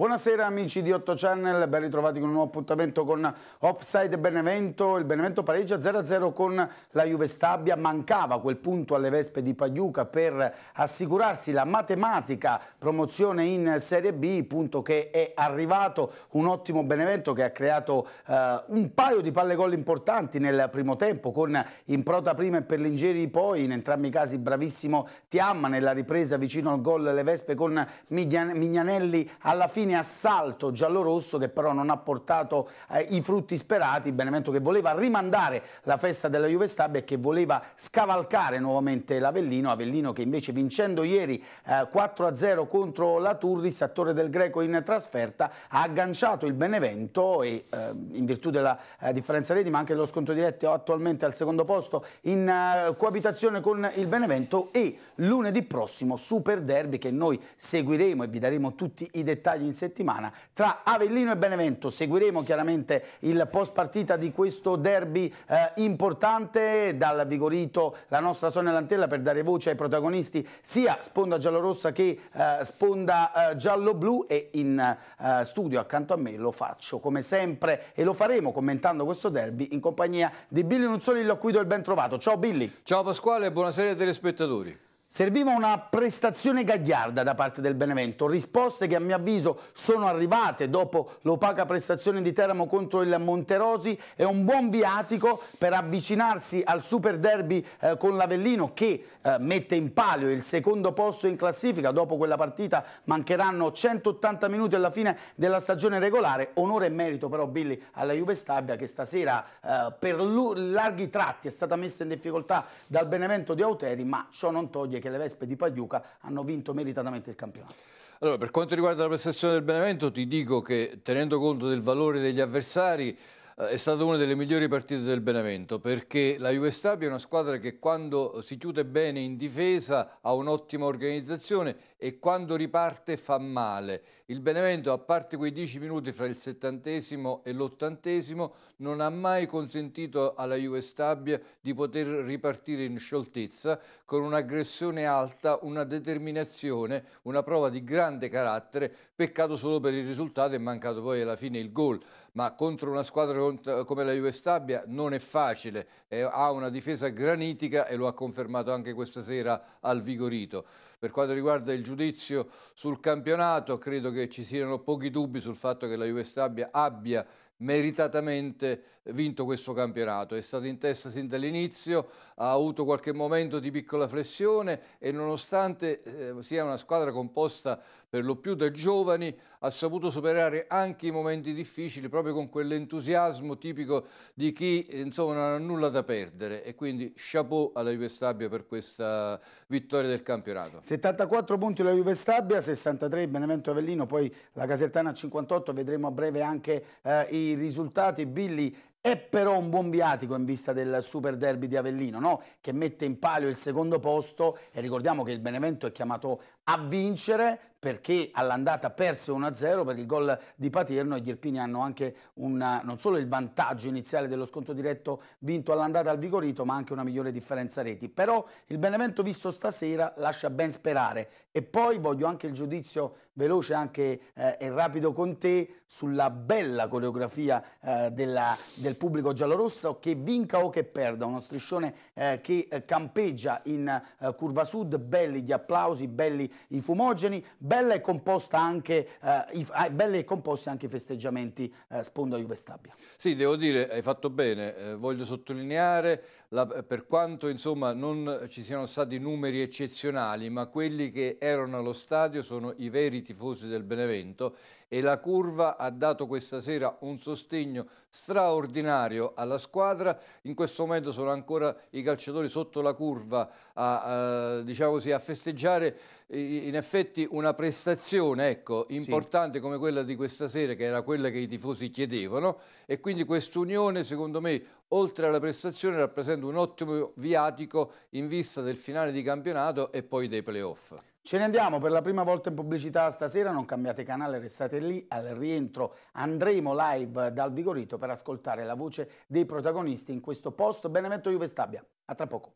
Buonasera amici di 8 Channel, ben ritrovati con un nuovo appuntamento con Offside Benevento. Il Benevento pareggia 0-0 con la Juve Stabia, mancava quel punto alle vespe di Pagliuca per assicurarsi la matematica promozione in Serie B, punto che è arrivato un ottimo Benevento che ha creato eh, un paio di palle gol importanti nel primo tempo con in Improta prima e Perlingeri poi, in entrambi i casi bravissimo Tiamma nella ripresa vicino al gol le vespe con Mignanelli alla fine fine assalto giallorosso che però non ha portato eh, i frutti sperati, Benevento che voleva rimandare la festa della Juve Stab e che voleva scavalcare nuovamente l'Avellino, Avellino che invece vincendo ieri eh, 4-0 contro la Turris a Torre del Greco in trasferta ha agganciato il Benevento e eh, in virtù della eh, differenza reti ma anche dello sconto diretto attualmente al secondo posto in eh, coabitazione con il Benevento e lunedì prossimo Super Derby che noi seguiremo e vi daremo tutti i dettagli insieme settimana tra Avellino e Benevento. Seguiremo chiaramente il post partita di questo derby eh, importante dal vigorito la nostra Sonia Lantella per dare voce ai protagonisti sia sponda giallorossa che eh, sponda eh, giallo-blu e in eh, studio accanto a me lo faccio come sempre e lo faremo commentando questo derby in compagnia di Billy Nuzzolillo a cui do il ben trovato. Ciao Billy. Ciao Pasquale e buonasera ai telespettatori. Serviva una prestazione gagliarda da parte del Benevento, risposte che a mio avviso sono arrivate dopo l'opaca prestazione di Teramo contro il Monterosi e un buon viatico per avvicinarsi al super derby eh, con l'Avellino che eh, mette in palio il secondo posto in classifica. Dopo quella partita mancheranno 180 minuti alla fine della stagione regolare. Onore e merito però Billy alla Juve Stabia che stasera eh, per larghi tratti è stata messa in difficoltà dal Benevento di Auteri ma ciò non toglie che le Vespe di Pagliuca hanno vinto meritatamente il campionato. Allora, per quanto riguarda la prestazione del Benevento, ti dico che tenendo conto del valore degli avversari, eh, è stata una delle migliori partite del Benevento perché la Juve Stabia è una squadra che quando si chiude bene in difesa ha un'ottima organizzazione e quando riparte fa male. Il Benevento, a parte quei 10 minuti fra il settantesimo e l'ottantesimo, non ha mai consentito alla Juve Stabia di poter ripartire in scioltezza con un'aggressione alta, una determinazione, una prova di grande carattere. Peccato solo per il risultato e mancato poi alla fine il gol ma contro una squadra come la Juve Stabia non è facile, eh, ha una difesa granitica e lo ha confermato anche questa sera al Vigorito. Per quanto riguarda il giudizio sul campionato, credo che ci siano pochi dubbi sul fatto che la Juve Stabia abbia meritatamente vinto questo campionato. È stato in testa sin dall'inizio, ha avuto qualche momento di piccola flessione e nonostante eh, sia una squadra composta per lo più da giovani, ha saputo superare anche i momenti difficili proprio con quell'entusiasmo tipico di chi insomma, non ha nulla da perdere e quindi chapeau alla Juve Stabia per questa vittoria del campionato. 74 punti la Juve Stabia, 63 Benevento Avellino, poi la Casertana 58, vedremo a breve anche eh, i risultati. Billy è però un buon viatico in vista del Super Derby di Avellino, no? che mette in palio il secondo posto e ricordiamo che il Benevento è chiamato a vincere perché all'andata ha perso 1-0 per il gol di Paterno e gli Irpini hanno anche una, non solo il vantaggio iniziale dello sconto diretto vinto all'andata al Vigorito ma anche una migliore differenza reti però il Benevento visto stasera lascia ben sperare e poi voglio anche il giudizio veloce anche, eh, e rapido con te sulla bella coreografia eh, della, del pubblico giallorosso che vinca o che perda uno striscione eh, che eh, campeggia in eh, curva sud belli gli applausi, belli i fumogeni, bella e composta anche, eh, i, eh, ah, belli e composti anche i festeggiamenti eh, sponda Juve Stabia. Sì, devo dire, hai fatto bene, eh, voglio sottolineare, la, per quanto insomma, non ci siano stati numeri eccezionali, ma quelli che erano allo stadio sono i veri tifosi del Benevento e la curva ha dato questa sera un sostegno straordinario alla squadra. In questo momento sono ancora i calciatori sotto la curva a, a, diciamo così, a festeggiare in effetti una prestazione ecco, importante sì. come quella di questa sera che era quella che i tifosi chiedevano e quindi quest'unione secondo me oltre alla prestazione rappresenta un ottimo viatico in vista del finale di campionato e poi dei playoff. Ce ne andiamo per la prima volta in pubblicità stasera, non cambiate canale, restate lì, al rientro andremo live dal Vigorito per ascoltare la voce dei protagonisti in questo post Benevento Juve Stabia. A tra poco.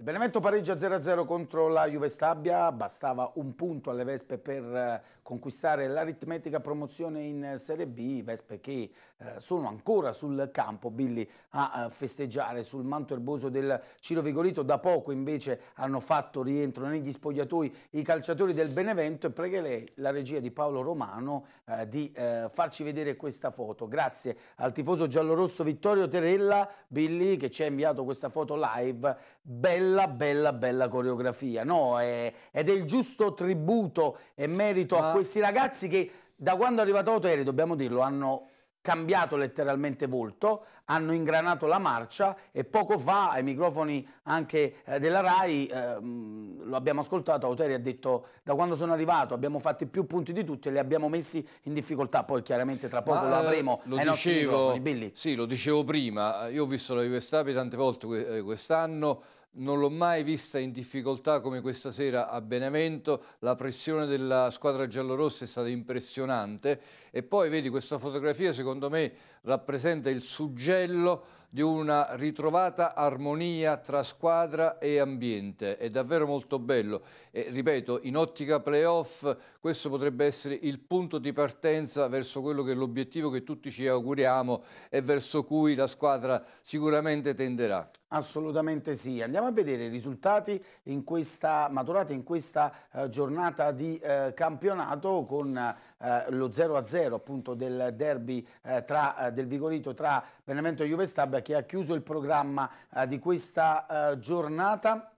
Il Benevento pareggia 0-0 contro la Juve Stabia, bastava un punto alle Vespe per eh, conquistare l'aritmetica promozione in Serie B, Vespe che eh, sono ancora sul campo, Billy, a eh, festeggiare sul manto erboso del Ciro Vigorito, da poco invece hanno fatto rientro negli spogliatoi i calciatori del Benevento e pregherei la regia di Paolo Romano eh, di eh, farci vedere questa foto. Grazie al tifoso giallorosso Vittorio Terella, Billy che ci ha inviato questa foto live, bella bella, bella, bella coreografia, no? È, ed è il giusto tributo e merito Ma... a questi ragazzi che da quando è arrivato Oteri, dobbiamo dirlo, hanno cambiato letteralmente volto, hanno ingranato la marcia e poco fa ai microfoni anche eh, della RAI, ehm, lo abbiamo ascoltato, Auteri ha detto da quando sono arrivato abbiamo fatto più punti di tutti e li abbiamo messi in difficoltà, poi chiaramente tra poco Ma, eh, l'avremo lo ai dicevo, Sì, lo dicevo prima, io ho visto la Juve tante volte eh, quest'anno, non l'ho mai vista in difficoltà come questa sera a Benevento, la pressione della squadra giallorossa è stata impressionante e poi vedi questa fotografia secondo me rappresenta il suggello di una ritrovata armonia tra squadra e ambiente, è davvero molto bello e ripeto in ottica playoff questo potrebbe essere il punto di partenza verso quello che è l'obiettivo che tutti ci auguriamo e verso cui la squadra sicuramente tenderà. Assolutamente sì. Andiamo a vedere i risultati in questa, maturati in questa eh, giornata di eh, campionato con eh, lo 0-0 appunto del derby eh, tra, eh, del Vigorito tra Benevento e Juve Stabia che ha chiuso il programma eh, di questa giornata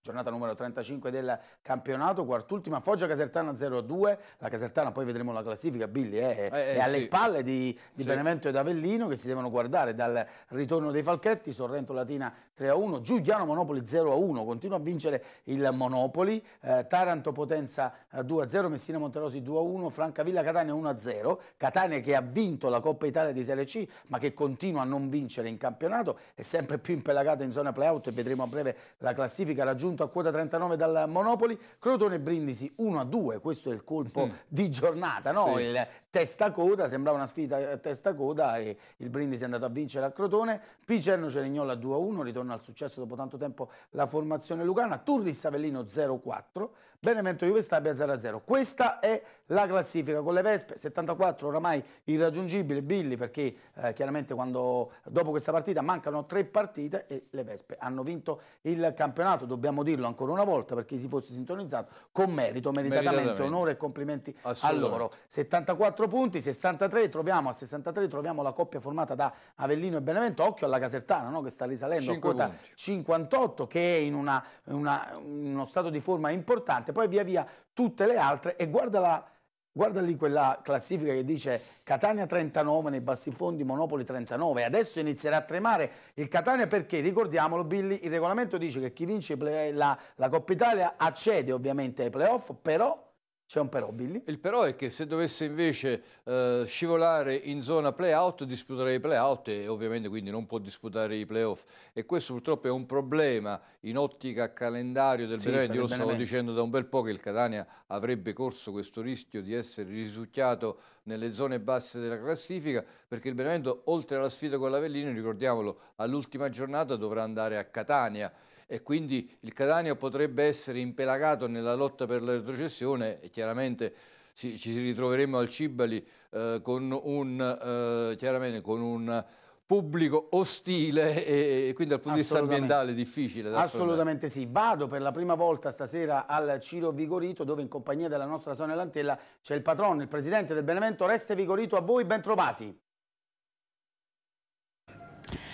Giornata numero 35 del campionato, quart'ultima, Foggia Casertana 0-2, la Casertana poi vedremo la classifica, Billy eh, eh, è, alle sì. spalle di, di sì. Benevento ed Avellino che si devono guardare dal ritorno dei Falchetti, Sorrento Latina 3-1, Giuliano Monopoli 0-1, continua a vincere il Monopoli, eh, Taranto Potenza 2-0, eh, Messina Monterosi 2-1, Francavilla Catania 1-0, Catania che ha vinto la Coppa Italia di Serie C ma che continua a non vincere in campionato, è sempre più impelagata in zona playout e vedremo a breve la classifica raggiunta raggiunto a quota 39 dal Monopoli, Crotone Brindisi 1-2, a questo è il colpo mm. di giornata, no? sì. il testa coda, sembrava una sfida eh, testa coda e il Brindisi è andato a vincere a Crotone, Picerno Ceregnola 2-1, a ritorna al successo dopo tanto tempo la formazione lucana, Turri Savellino 0-4, Benevento Juve sta a 0-0. Questa è la classifica con le Vespe, 74 oramai irraggiungibile, Billy perché eh, chiaramente quando, dopo questa partita mancano tre partite e le Vespe hanno vinto il campionato, dobbiamo dirlo ancora una volta perché si fosse sintonizzato con merito, meritatamente, meritatamente. onore e complimenti a loro. 74 punti, 63 troviamo, a 63 troviamo la coppia formata da Avellino e Benevento, occhio alla Casertana no? che sta risalendo a quota punti. 58 che è in, una, in, una, in uno stato di forma importante altre, poi via via tutte le altre e guarda, la, guarda lì quella classifica che dice Catania 39 nei bassi fondi, Monopoli 39 adesso inizierà a tremare il Catania perché, ricordiamolo Billy, il regolamento dice che chi vince la, la Coppa Italia accede ovviamente ai playoff, però c'è un però, Billy? Il però è che se dovesse invece eh, scivolare in zona play-out, disputerei i play-out e ovviamente quindi non può disputare i playoff. E questo purtroppo è un problema in ottica calendario del sì, Benevento. Io lo stavo dicendo da un bel po' che il Catania avrebbe corso questo rischio di essere risucchiato nelle zone basse della classifica, perché il Benevento, oltre alla sfida con l'Avellino, ricordiamolo, all'ultima giornata dovrà andare a Catania e quindi il Catania potrebbe essere impelagato nella lotta per la retrocessione e chiaramente ci si ritroveremo al Cibali eh, con, un, eh, con un pubblico ostile e, e, quindi dal punto di vista ambientale difficile. Assolutamente affrontare. sì, vado per la prima volta stasera al Ciro Vigorito dove in compagnia della nostra Sonia Lantella c'è il patrono, il presidente del Benevento Oreste Vigorito, a voi ben trovati.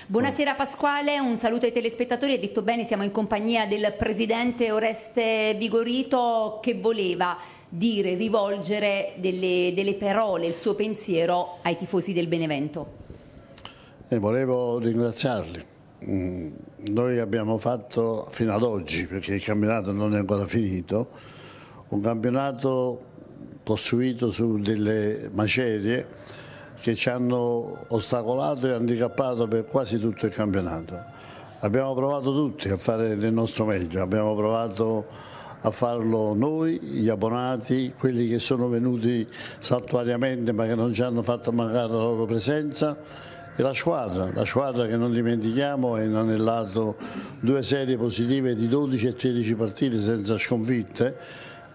Buonasera oh. Pasquale, un saluto ai telespettatori, ha detto bene, siamo in compagnia del presidente Oreste Vigorito che voleva dire, rivolgere delle, delle parole, il suo pensiero ai tifosi del Benevento. E eh, volevo ringraziarli. Mm, noi abbiamo fatto fino ad oggi, perché il campionato non è ancora finito, un campionato costruito su delle macerie che ci hanno ostacolato e handicappato per quasi tutto il campionato. Abbiamo provato tutti a fare del nostro meglio, abbiamo provato a farlo noi, gli abbonati, quelli che sono venuti saltuariamente ma che non ci hanno fatto mancare la loro presenza e la squadra, la squadra che non dimentichiamo ha inanellato due serie positive di 12 e 13 partite senza sconfitte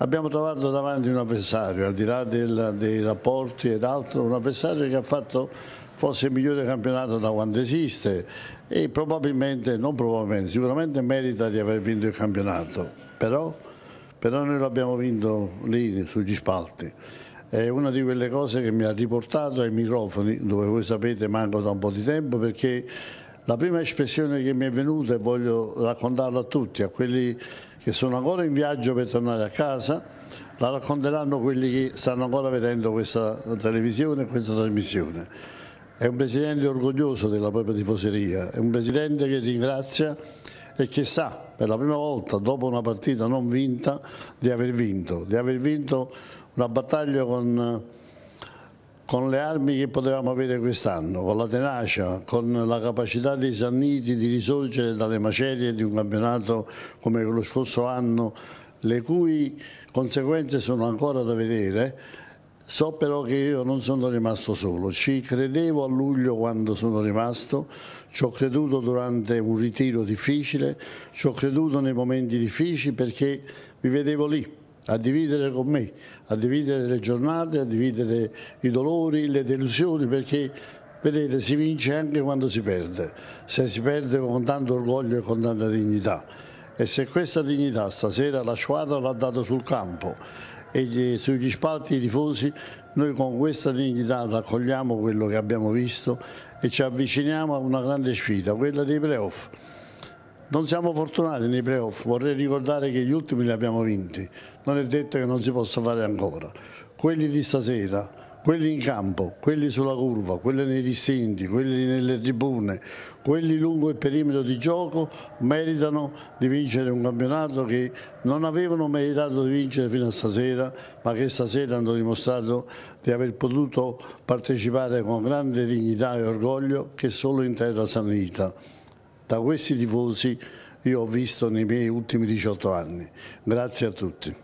Abbiamo trovato davanti un avversario, al di là del, dei rapporti ed altro, un avversario che ha fatto forse il migliore campionato da quando esiste e probabilmente, non probabilmente, sicuramente merita di aver vinto il campionato, però, però noi l'abbiamo vinto lì sugli spalti. È una di quelle cose che mi ha riportato ai microfoni, dove voi sapete manco da un po' di tempo, perché la prima espressione che mi è venuta, e voglio raccontarla a tutti, a quelli che sono ancora in viaggio per tornare a casa, la racconteranno quelli che stanno ancora vedendo questa televisione, questa trasmissione. È un presidente orgoglioso della propria tifoseria, è un presidente che ringrazia e che sa per la prima volta dopo una partita non vinta di aver vinto, di aver vinto una battaglia con con le armi che potevamo avere quest'anno, con la tenacia, con la capacità dei Sanniti di risorgere dalle macerie di un campionato come lo scorso anno, le cui conseguenze sono ancora da vedere, so però che io non sono rimasto solo. Ci credevo a luglio quando sono rimasto, ci ho creduto durante un ritiro difficile, ci ho creduto nei momenti difficili perché vi vedevo lì, a dividere con me, a dividere le giornate, a dividere i dolori, le delusioni, perché vedete si vince anche quando si perde, se si perde con tanto orgoglio e con tanta dignità. E se questa dignità stasera la squadra l'ha data sul campo e sugli spalti i tifosi, noi con questa dignità raccogliamo quello che abbiamo visto e ci avviciniamo a una grande sfida, quella dei playoff non siamo fortunati nei playoff, vorrei ricordare che gli ultimi li abbiamo vinti, non è detto che non si possa fare ancora. Quelli di stasera, quelli in campo, quelli sulla curva, quelli nei distinti, quelli nelle tribune, quelli lungo il perimetro di gioco meritano di vincere un campionato che non avevano meritato di vincere fino a stasera, ma che stasera hanno dimostrato di aver potuto partecipare con grande dignità e orgoglio che solo in terra sanita da questi tifosi io ho visto nei miei ultimi 18 anni. Grazie a tutti.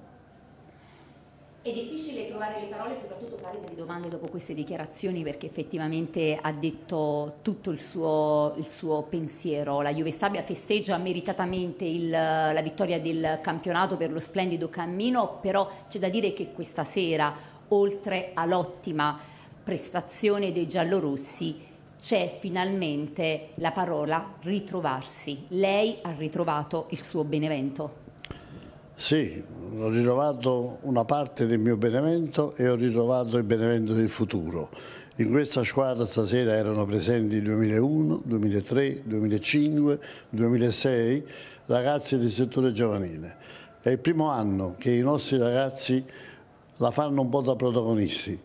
È difficile trovare le parole, soprattutto fare delle domande dopo queste dichiarazioni, perché effettivamente ha detto tutto il suo, il suo pensiero. La Juve Stabia festeggia meritatamente il, la vittoria del campionato per lo splendido cammino, però c'è da dire che questa sera, oltre all'ottima prestazione dei giallorossi, c'è finalmente la parola ritrovarsi. Lei ha ritrovato il suo Benevento. Sì, ho ritrovato una parte del mio Benevento e ho ritrovato il Benevento del futuro. In questa squadra stasera erano presenti 2001, 2003, 2005, 2006 ragazzi del settore giovanile. È il primo anno che i nostri ragazzi la fanno un po' da protagonisti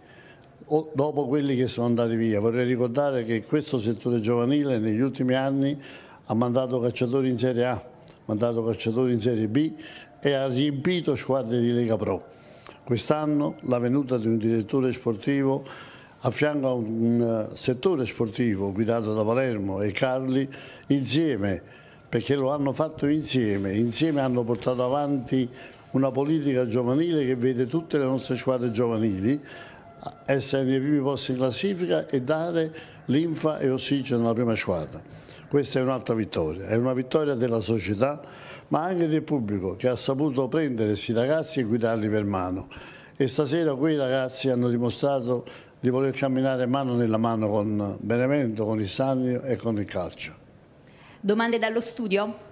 o dopo quelli che sono andati via. Vorrei ricordare che questo settore giovanile negli ultimi anni ha mandato calciatori in Serie A, ha mandato calciatori in Serie B e ha riempito squadre di Lega Pro. Quest'anno la venuta di un direttore sportivo a fianco a un settore sportivo guidato da Palermo e Carli insieme, perché lo hanno fatto insieme, insieme hanno portato avanti una politica giovanile che vede tutte le nostre squadre giovanili essere nei primi posti in classifica e dare linfa e ossigeno alla prima squadra. Questa è un'altra vittoria, è una vittoria della società ma anche del pubblico che ha saputo prendere questi ragazzi e guidarli per mano. E stasera quei ragazzi hanno dimostrato di voler camminare mano nella mano con Benevento, con il Sannio e con il calcio. Domande dallo studio?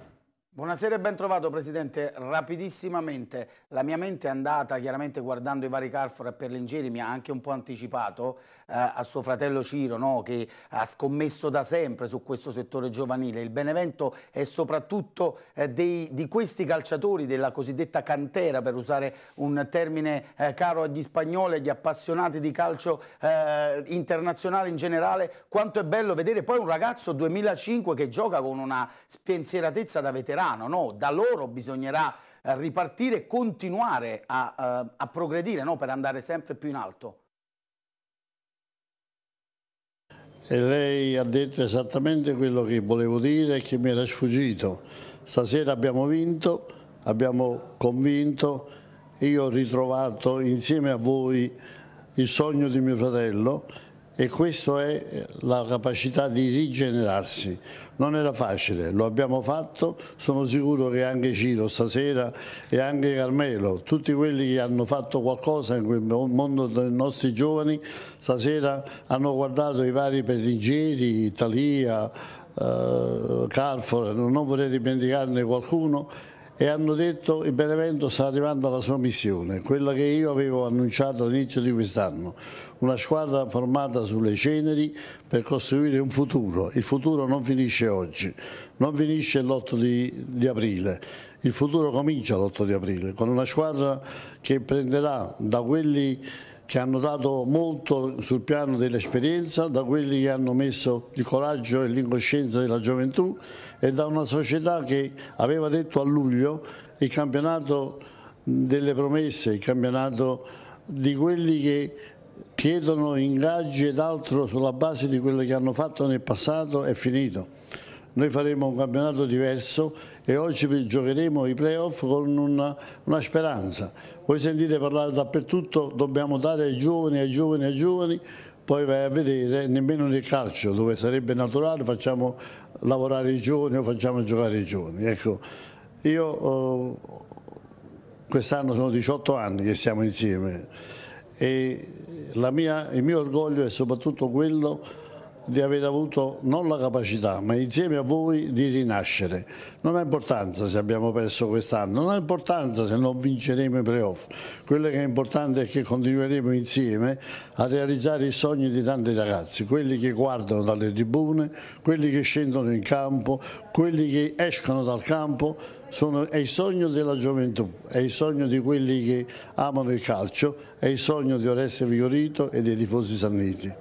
Buonasera e ben trovato Presidente, rapidissimamente la mia mente è andata chiaramente guardando i vari Carfor e Perlingeri mi ha anche un po' anticipato eh, a suo fratello Ciro no? che ha scommesso da sempre su questo settore giovanile, il Benevento è soprattutto eh, dei, di questi calciatori della cosiddetta cantera per usare un termine eh, caro agli spagnoli agli appassionati di calcio eh, internazionale in generale, quanto è bello vedere poi un ragazzo 2005 che gioca con una spensieratezza da veterano lontano, no? da loro bisognerà eh, ripartire e continuare a, eh, a progredire no? per andare sempre più in alto. E lei ha detto esattamente quello che volevo dire e che mi era sfuggito. Stasera abbiamo vinto, abbiamo convinto, io ho ritrovato insieme a voi il sogno di mio fratello e questa è la capacità di rigenerarsi. Non era facile, lo abbiamo fatto, sono sicuro che anche Ciro stasera e anche Carmelo, tutti quelli che hanno fatto qualcosa in quel mondo dei nostri giovani, stasera hanno guardato i vari perigieri, Italia, eh, Carfor, non vorrei dimenticarne qualcuno e hanno detto che Benevento sta arrivando alla sua missione, quella che io avevo annunciato all'inizio di quest'anno, una squadra formata sulle ceneri per costruire un futuro. Il futuro non finisce oggi, non finisce l'8 di, di aprile, il futuro comincia l'8 di aprile con una squadra che prenderà da quelli ci hanno dato molto sul piano dell'esperienza, da quelli che hanno messo il coraggio e l'incoscienza della gioventù e da una società che aveva detto a luglio il campionato delle promesse, il campionato di quelli che chiedono ingaggi ed altro sulla base di quello che hanno fatto nel passato è finito. Noi faremo un campionato diverso e oggi giocheremo i playoff con una, una speranza. Voi sentite parlare dappertutto, dobbiamo dare ai giovani, ai giovani, ai giovani, poi vai a vedere, nemmeno nel calcio dove sarebbe naturale facciamo lavorare i giovani o facciamo giocare i giovani. Ecco, io oh, quest'anno sono 18 anni che siamo insieme e mia, il mio orgoglio è soprattutto quello di aver avuto non la capacità, ma insieme a voi di rinascere. Non ha importanza se abbiamo perso quest'anno, non ha importanza se non vinceremo i playoff. Quello che è importante è che continueremo insieme a realizzare i sogni di tanti ragazzi, quelli che guardano dalle tribune, quelli che scendono in campo, quelli che escono dal campo sono, è il sogno della gioventù, è il sogno di quelli che amano il calcio, è il sogno di Oreste Vigorito e dei tifosi sanniti.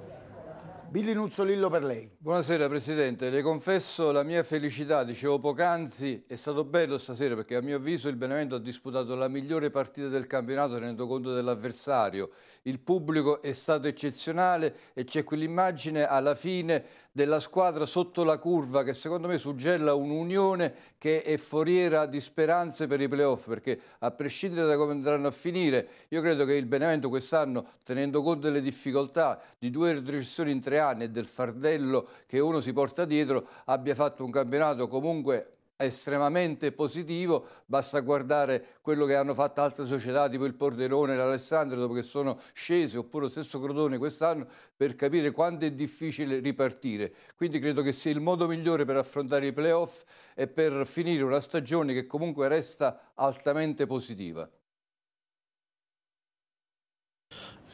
Billy Nuzzolillo per lei. Buonasera Presidente, le confesso la mia felicità, dicevo poc'anzi, è stato bello stasera perché a mio avviso il Benevento ha disputato la migliore partita del campionato tenendo conto dell'avversario, il pubblico è stato eccezionale e c'è quell'immagine alla fine della squadra sotto la curva che secondo me suggella un'unione che è foriera di speranze per i playoff perché a prescindere da come andranno a finire io credo che il Benevento quest'anno tenendo conto delle difficoltà di due retrocessioni in tre anni e del fardello che uno si porta dietro abbia fatto un campionato comunque estremamente positivo, basta guardare quello che hanno fatto altre società tipo il Pordenone e l'Alessandro dopo che sono scese, oppure lo stesso Crotone quest'anno, per capire quanto è difficile ripartire. Quindi credo che sia il modo migliore per affrontare i playoff e per finire una stagione che comunque resta altamente positiva.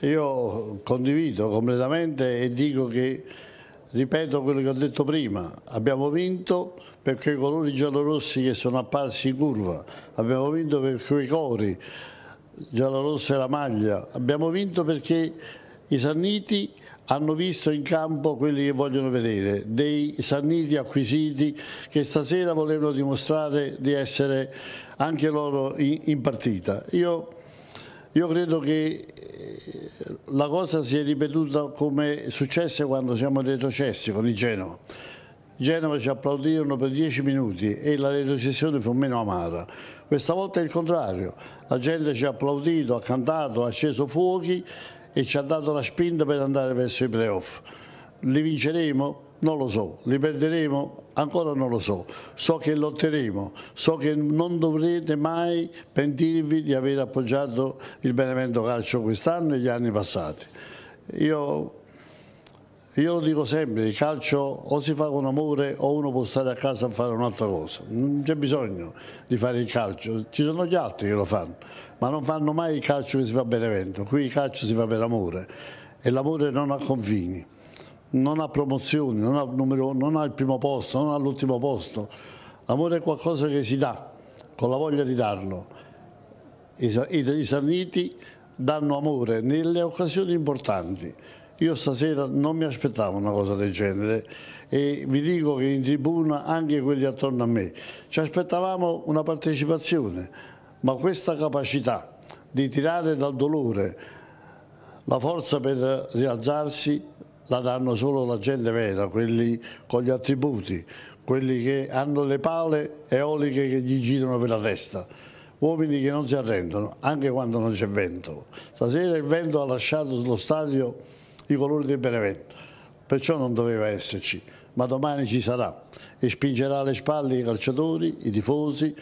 Io condivido completamente e dico che ripeto quello che ho detto prima, abbiamo vinto per quei colori giallorossi che sono apparsi in curva, abbiamo vinto per quei cori giallorossa e la maglia, abbiamo vinto perché i Sanniti hanno visto in campo quelli che vogliono vedere, dei Sanniti acquisiti che stasera volevano dimostrare di essere anche loro in partita. Io io credo che eh, la cosa si è ripetuta come successe quando siamo retrocessi con il Genova. Genova ci applaudirono per dieci minuti e la retrocessione fu meno amara. Questa volta è il contrario, la gente ci ha applaudito, ha cantato, ha acceso fuochi e ci ha dato la spinta per andare verso i playoff. Li vinceremo? Non lo so, li perderemo? Ancora non lo so. So che lotteremo, so che non dovrete mai pentirvi di aver appoggiato il Benevento Calcio quest'anno e gli anni passati. Io io lo dico sempre, il calcio o si fa con amore o uno può stare a casa a fare un'altra cosa. Non c'è bisogno di fare il calcio, ci sono gli altri che lo fanno, ma non fanno mai il calcio che si fa a Benevento, qui il calcio si fa per amore e l'amore non ha confini non ha promozioni, non ha, numero, non ha il primo posto, non ha l'ultimo posto. L'amore è qualcosa che si dà, con la voglia di darlo. I, i, i sanniti danno amore nelle occasioni importanti. Io stasera non mi aspettavo una cosa del genere e vi dico che in tribuna anche quelli attorno a me ci aspettavamo una partecipazione, ma questa capacità di tirare dal dolore la forza per rialzarsi la danno solo la gente vera, quelli con gli attributi, quelli che hanno le pale eoliche che gli girano per la testa, uomini che non si arrendono anche quando non c'è vento. Stasera il vento ha lasciato sullo stadio i colori del Benevento, perciò non doveva esserci, ma domani ci sarà e spingerà alle spalle i calciatori, i tifosi,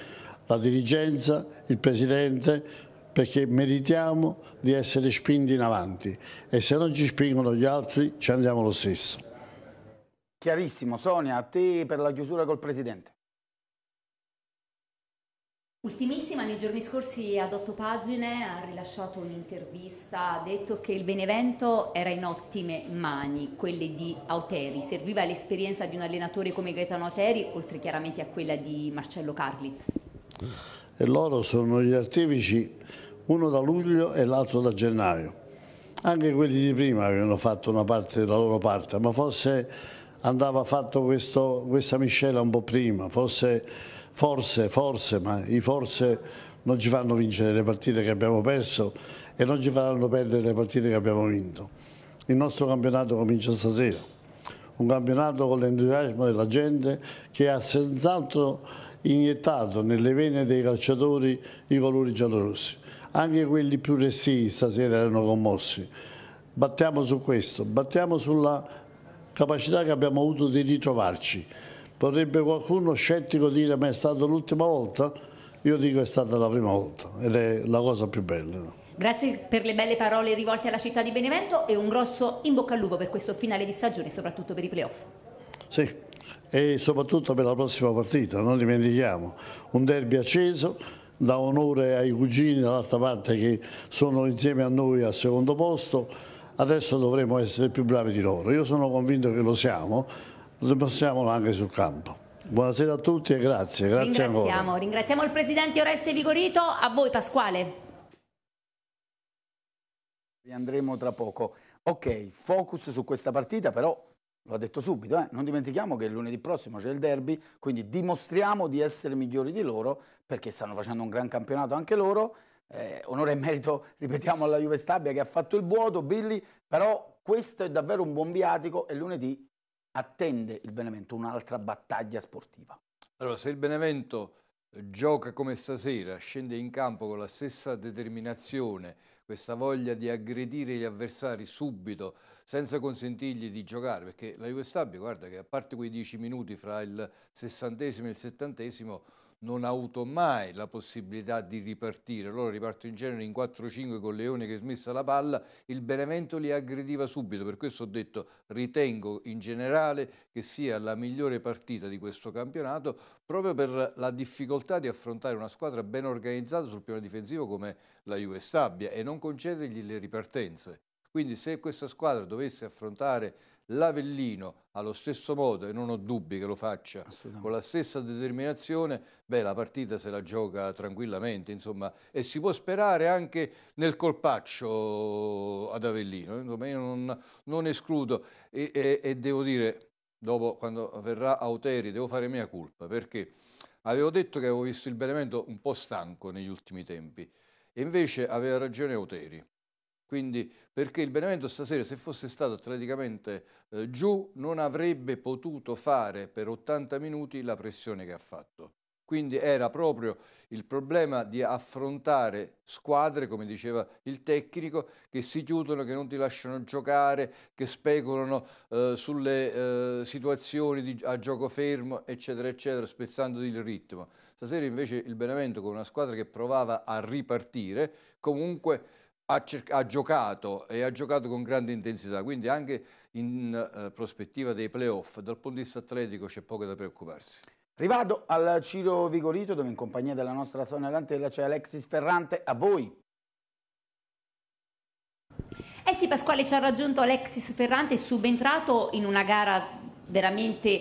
la dirigenza, il presidente, perché meritiamo di essere spinti in avanti e se non ci spingono gli altri ci andiamo lo stesso. Chiarissimo, Sonia, a te per la chiusura col Presidente. Ultimissima, nei giorni scorsi ad otto pagine ha rilasciato un'intervista, ha detto che il Benevento era in ottime mani, quelle di Auteri, serviva l'esperienza di un allenatore come Gaetano Auteri, oltre chiaramente a quella di Marcello Carli e loro sono gli artefici uno da luglio e l'altro da gennaio. Anche quelli di prima avevano fatto una parte della loro parte, ma forse andava fatto questo, questa miscela un po' prima, forse, forse, forse, ma i forse non ci fanno vincere le partite che abbiamo perso e non ci faranno perdere le partite che abbiamo vinto. Il nostro campionato comincia stasera, un campionato con l'entusiasmo della gente che ha senz'altro iniettato nelle vene dei calciatori i colori giallorossi. Anche quelli più resti stasera erano commossi. Battiamo su questo, battiamo sulla capacità che abbiamo avuto di ritrovarci. Potrebbe qualcuno scettico dire ma è stata l'ultima volta? Io dico è stata la prima volta ed è la cosa più bella. Grazie per le belle parole rivolte alla città di Benevento e un grosso in bocca al lupo per questo finale di stagione, soprattutto per i playoff. Sì e soprattutto per la prossima partita, non dimentichiamo, un derby acceso, da onore ai cugini dall'altra parte che sono insieme a noi al secondo posto, adesso dovremo essere più bravi di loro, io sono convinto che lo siamo, lo dimostriamolo anche sul campo. Buonasera a tutti e grazie, grazie ringraziamo, ancora. Ringraziamo il Presidente Oreste Vigorito, a voi Pasquale. Vi andremo tra poco. Ok, focus su questa partita, però lo ha detto subito, eh? non dimentichiamo che lunedì prossimo c'è il derby, quindi dimostriamo di essere migliori di loro perché stanno facendo un gran campionato anche loro. Eh, onore e merito, ripetiamo, alla Juve Stabia che ha fatto il vuoto, Billy, però questo è davvero un buon viatico e lunedì attende il Benevento un'altra battaglia sportiva. Allora, se il Benevento gioca come stasera, scende in campo con la stessa determinazione, questa voglia di aggredire gli avversari subito, senza consentirgli di giocare, perché la Jugoslavia, guarda che a parte quei dieci minuti fra il sessantesimo e il settantesimo, non ha avuto mai la possibilità di ripartire. Loro ripartono in genere in 4-5 con Leone che smessa la palla, il Benevento li aggrediva subito, per questo ho detto ritengo in generale che sia la migliore partita di questo campionato proprio per la difficoltà di affrontare una squadra ben organizzata sul piano difensivo come la Juve Stabia e non concedergli le ripartenze. Quindi se questa squadra dovesse affrontare l'Avellino allo stesso modo, e non ho dubbi che lo faccia con la stessa determinazione, beh, la partita se la gioca tranquillamente, insomma, e si può sperare anche nel colpaccio ad Avellino, insomma, io non, non escludo e, e, e, devo dire, dopo quando verrà Auteri, devo fare mia colpa, perché avevo detto che avevo visto il Benevento un po' stanco negli ultimi tempi, e invece aveva ragione Auteri, quindi, perché il Benevento stasera, se fosse stato atleticamente eh, giù, non avrebbe potuto fare per 80 minuti la pressione che ha fatto. Quindi era proprio il problema di affrontare squadre, come diceva il tecnico, che si chiudono, che non ti lasciano giocare, che speculano eh, sulle eh, situazioni di, a gioco fermo, eccetera, eccetera, spezzandoti il ritmo. Stasera invece il Benevento con una squadra che provava a ripartire, comunque ha, ha, giocato e ha giocato con grande intensità, quindi anche in uh, prospettiva dei playoff dal punto di vista atletico c'è poco da preoccuparsi. Rivado al Ciro Vigorito dove in compagnia della nostra Sonia Lantella c'è Alexis Ferrante, a voi. Eh sì Pasquale ci ha raggiunto Alexis Ferrante subentrato in una gara veramente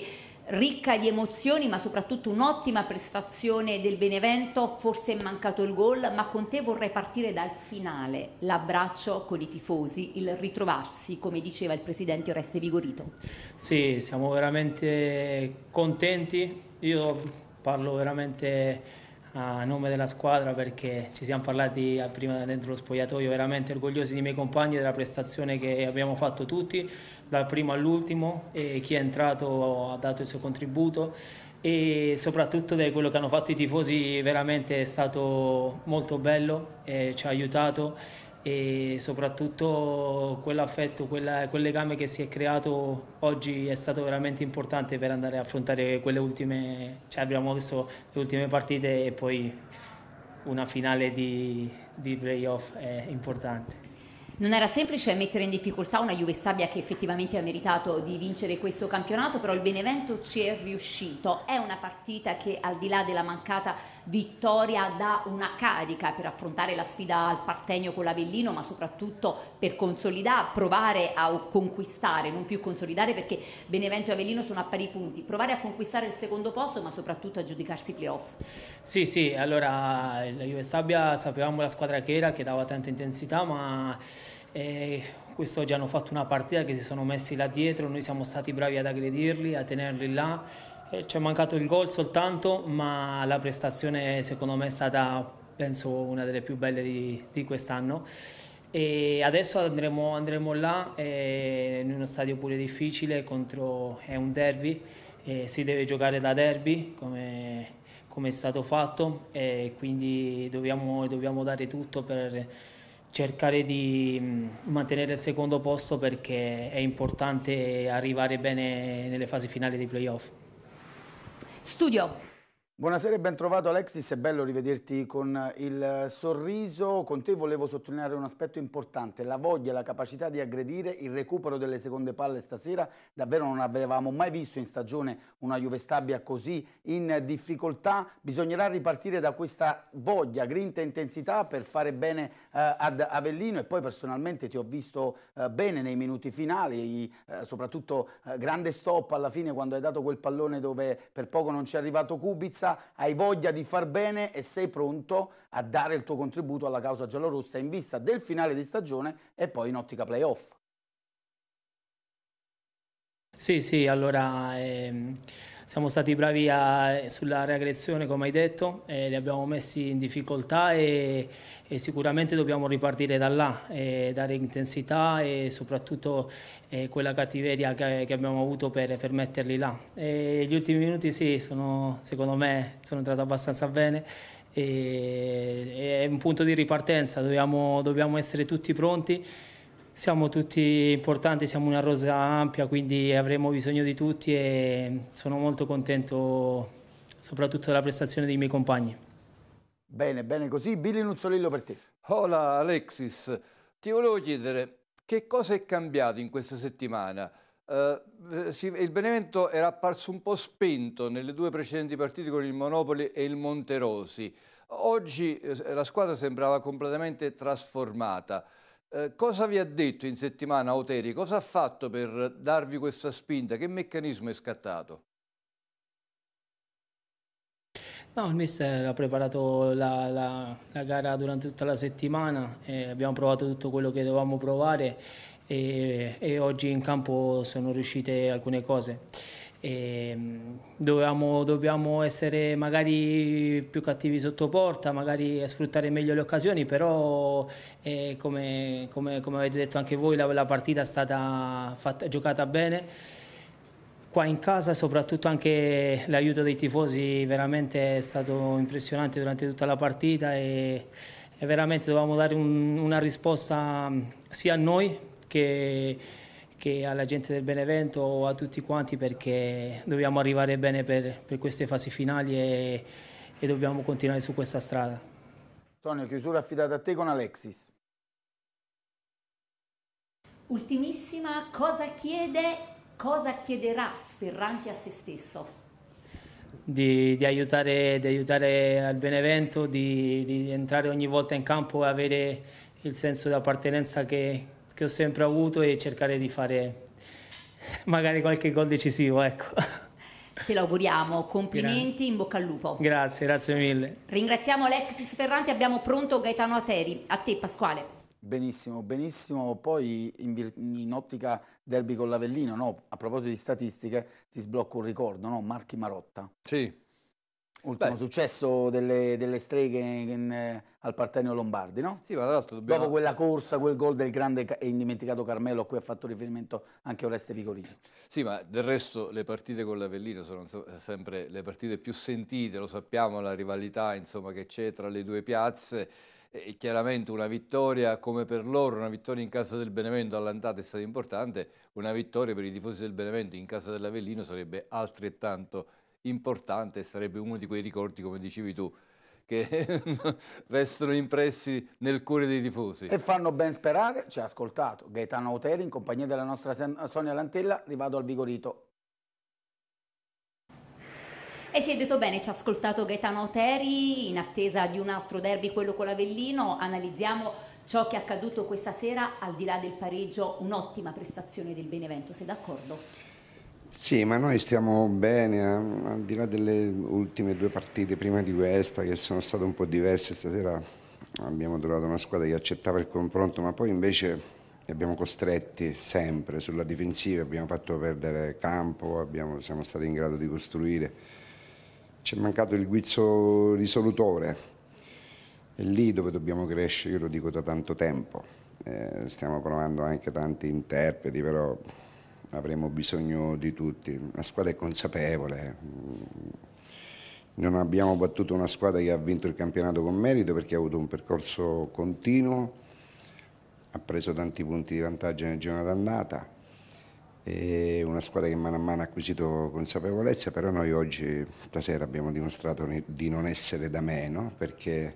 ricca di emozioni ma soprattutto un'ottima prestazione del Benevento, forse è mancato il gol ma con te vorrei partire dal finale, l'abbraccio con i tifosi, il ritrovarsi come diceva il Presidente Oreste Vigorito. Sì, siamo veramente contenti, io parlo veramente a nome della squadra perché ci siamo parlati prima dentro lo spogliatoio, veramente orgogliosi dei miei compagni della prestazione che abbiamo fatto tutti, dal primo all'ultimo e chi è entrato ha dato il suo contributo e soprattutto di quello che hanno fatto i tifosi veramente è stato molto bello, ci ha aiutato e soprattutto quell'affetto, quella, quel legame che si è creato oggi è stato veramente importante per andare a affrontare quelle ultime, cioè abbiamo visto le ultime partite e poi una finale di, di playoff è importante. Non era semplice mettere in difficoltà una Juve Stabia che effettivamente ha meritato di vincere questo campionato, però il Benevento ci è riuscito. È una partita che al di là della mancata vittoria dà una carica per affrontare la sfida al Partenio con l'Avellino, ma soprattutto per consolidare, provare a conquistare, non più consolidare perché Benevento e Avellino sono a pari punti, provare a conquistare il secondo posto, ma soprattutto a giudicarsi i playoff. Sì, sì, allora la Juve Stabia sapevamo la squadra che era, che dava tanta intensità, ma eh, quest'oggi hanno fatto una partita che si sono messi là dietro, noi siamo stati bravi ad aggredirli, a tenerli là eh, ci è mancato il gol soltanto, ma la prestazione secondo me è stata penso una delle più belle di, di quest'anno. E adesso andremo, andremo là eh, in uno stadio pure difficile, contro, è un derby, eh, si deve giocare da derby come, come è stato fatto e quindi dobbiamo, dobbiamo dare tutto per cercare di mm, mantenere il secondo posto perché è importante arrivare bene nelle fasi finali dei playoff. Studio. Buonasera e ben trovato Alexis, è bello rivederti con il sorriso. Con te volevo sottolineare un aspetto importante, la voglia la capacità di aggredire il recupero delle seconde palle stasera. Davvero non avevamo mai visto in stagione una Juve Stabia così in difficoltà. Bisognerà ripartire da questa voglia, grinta intensità per fare bene eh, ad Avellino e poi personalmente ti ho visto eh, bene nei minuti finali, eh, soprattutto eh, grande stop alla fine quando hai dato quel pallone dove per poco non ci è arrivato Kubica hai voglia di far bene e sei pronto a dare il tuo contributo alla causa giallorossa in vista del finale di stagione e poi in ottica playoff. Sì, sì, allora... Ehm... Siamo stati bravi a, sulla reagrezione, come hai detto, eh, li abbiamo messi in difficoltà e, e sicuramente dobbiamo ripartire da là, eh, dare intensità e soprattutto eh, quella cattiveria che, che, abbiamo avuto per, per metterli là. E gli ultimi minuti sì, sono, secondo me sono entrato abbastanza bene e, è un punto di ripartenza, dobbiamo, dobbiamo essere tutti pronti. Siamo tutti importanti, siamo una rosa ampia, quindi avremo bisogno di tutti e sono molto contento soprattutto della prestazione dei miei compagni. Bene, bene così. Billy Nuzzolillo per te. Hola Alexis, ti volevo chiedere che cosa è cambiato in questa settimana? Uh, il Benevento era apparso un po' spento nelle due precedenti partite con il Monopoli e il Monterosi. Oggi eh, la squadra sembrava completamente trasformata. Eh, cosa vi ha detto in settimana Oteri? Cosa ha fatto per darvi questa spinta? Che meccanismo è scattato? No, il mister ha preparato la, la, la gara durante tutta la settimana, abbiamo provato tutto quello che dovevamo provare e, e oggi in campo sono riuscite alcune cose. E ehm, dobbiamo, dobbiamo, essere magari più cattivi sotto porta, magari sfruttare meglio le occasioni, però eh, come, come, come, avete detto anche voi la, la partita è stata fatta, giocata bene. Qua in casa soprattutto anche l'aiuto dei tifosi veramente è stato impressionante durante tutta la partita e, e veramente dovevamo dare un, una risposta sia a noi che a che alla gente del Benevento o a tutti quanti perché dobbiamo arrivare bene per, per queste fasi finali e, e dobbiamo continuare su questa strada. Antonio, chiusura affidata a te con Alexis. Ultimissima, cosa chiede, cosa chiederà Ferranti a se stesso? Di, di, aiutare, di aiutare al Benevento, di, di, entrare ogni volta in campo e avere il senso di appartenenza che, che ho sempre avuto e cercare di fare magari qualche gol decisivo, ecco. Te lo auguriamo, complimenti, in bocca al lupo. Grazie, grazie mille. Ringraziamo Alexis Ferranti, abbiamo pronto Gaetano Ateri. A te Pasquale. Benissimo, benissimo. Poi in, in ottica derby con l'Avellino, no? a proposito di statistiche, ti sblocco un ricordo, no? Marchi Marotta. Sì. Ultimo Beh. successo delle, delle streghe in, eh, al Partenio Lombardi, no? Sì, ma tra l'altro dobbiamo... Dopo quella corsa, quel gol del grande e indimenticato Carmelo a cui ha fatto riferimento anche Oreste Picolino. Sì, ma del resto le partite con l'Avellino sono sempre le partite più sentite, lo sappiamo, la rivalità insomma, che c'è tra le due piazze. E chiaramente una vittoria come per loro, una vittoria in casa del Benevento all'andata è stata importante, una vittoria per i tifosi del Benevento in casa dell'Avellino sarebbe altrettanto importante importante, sarebbe uno di quei ricordi, come dicevi tu, che restano impressi nel cuore dei tifosi. E fanno ben sperare, ci ha ascoltato, Gaetano Oteri in compagnia della nostra Sonia Lantella, rivado al Vigorito, e eh si è detto bene, ci ha ascoltato Gaetano Oteri in attesa di un altro derby, quello con l'Avellino. Analizziamo ciò che è accaduto questa sera, al di là del pareggio, un'ottima prestazione del Benevento, sei d'accordo? Sì, ma noi stiamo bene, eh. al di là delle ultime due partite prima di questa, che sono state un po' diverse, stasera abbiamo trovato una squadra che accettava il confronto, ma poi invece li abbiamo costretti sempre sulla difensiva, abbiamo fatto perdere campo, abbiamo, siamo stati in grado di costruire. Ci è mancato il guizzo risolutore, è lì dove dobbiamo crescere, io lo dico da tanto tempo. Eh, stiamo provando anche tanti interpreti, però avremo bisogno di tutti. La squadra è consapevole. Non abbiamo battuto una squadra che ha vinto il campionato con merito perché ha avuto un percorso continuo, ha preso tanti punti di vantaggio nel giorno d'andata, è una squadra che mano a mano ha acquisito consapevolezza, però noi oggi, stasera, abbiamo dimostrato di non essere da meno perché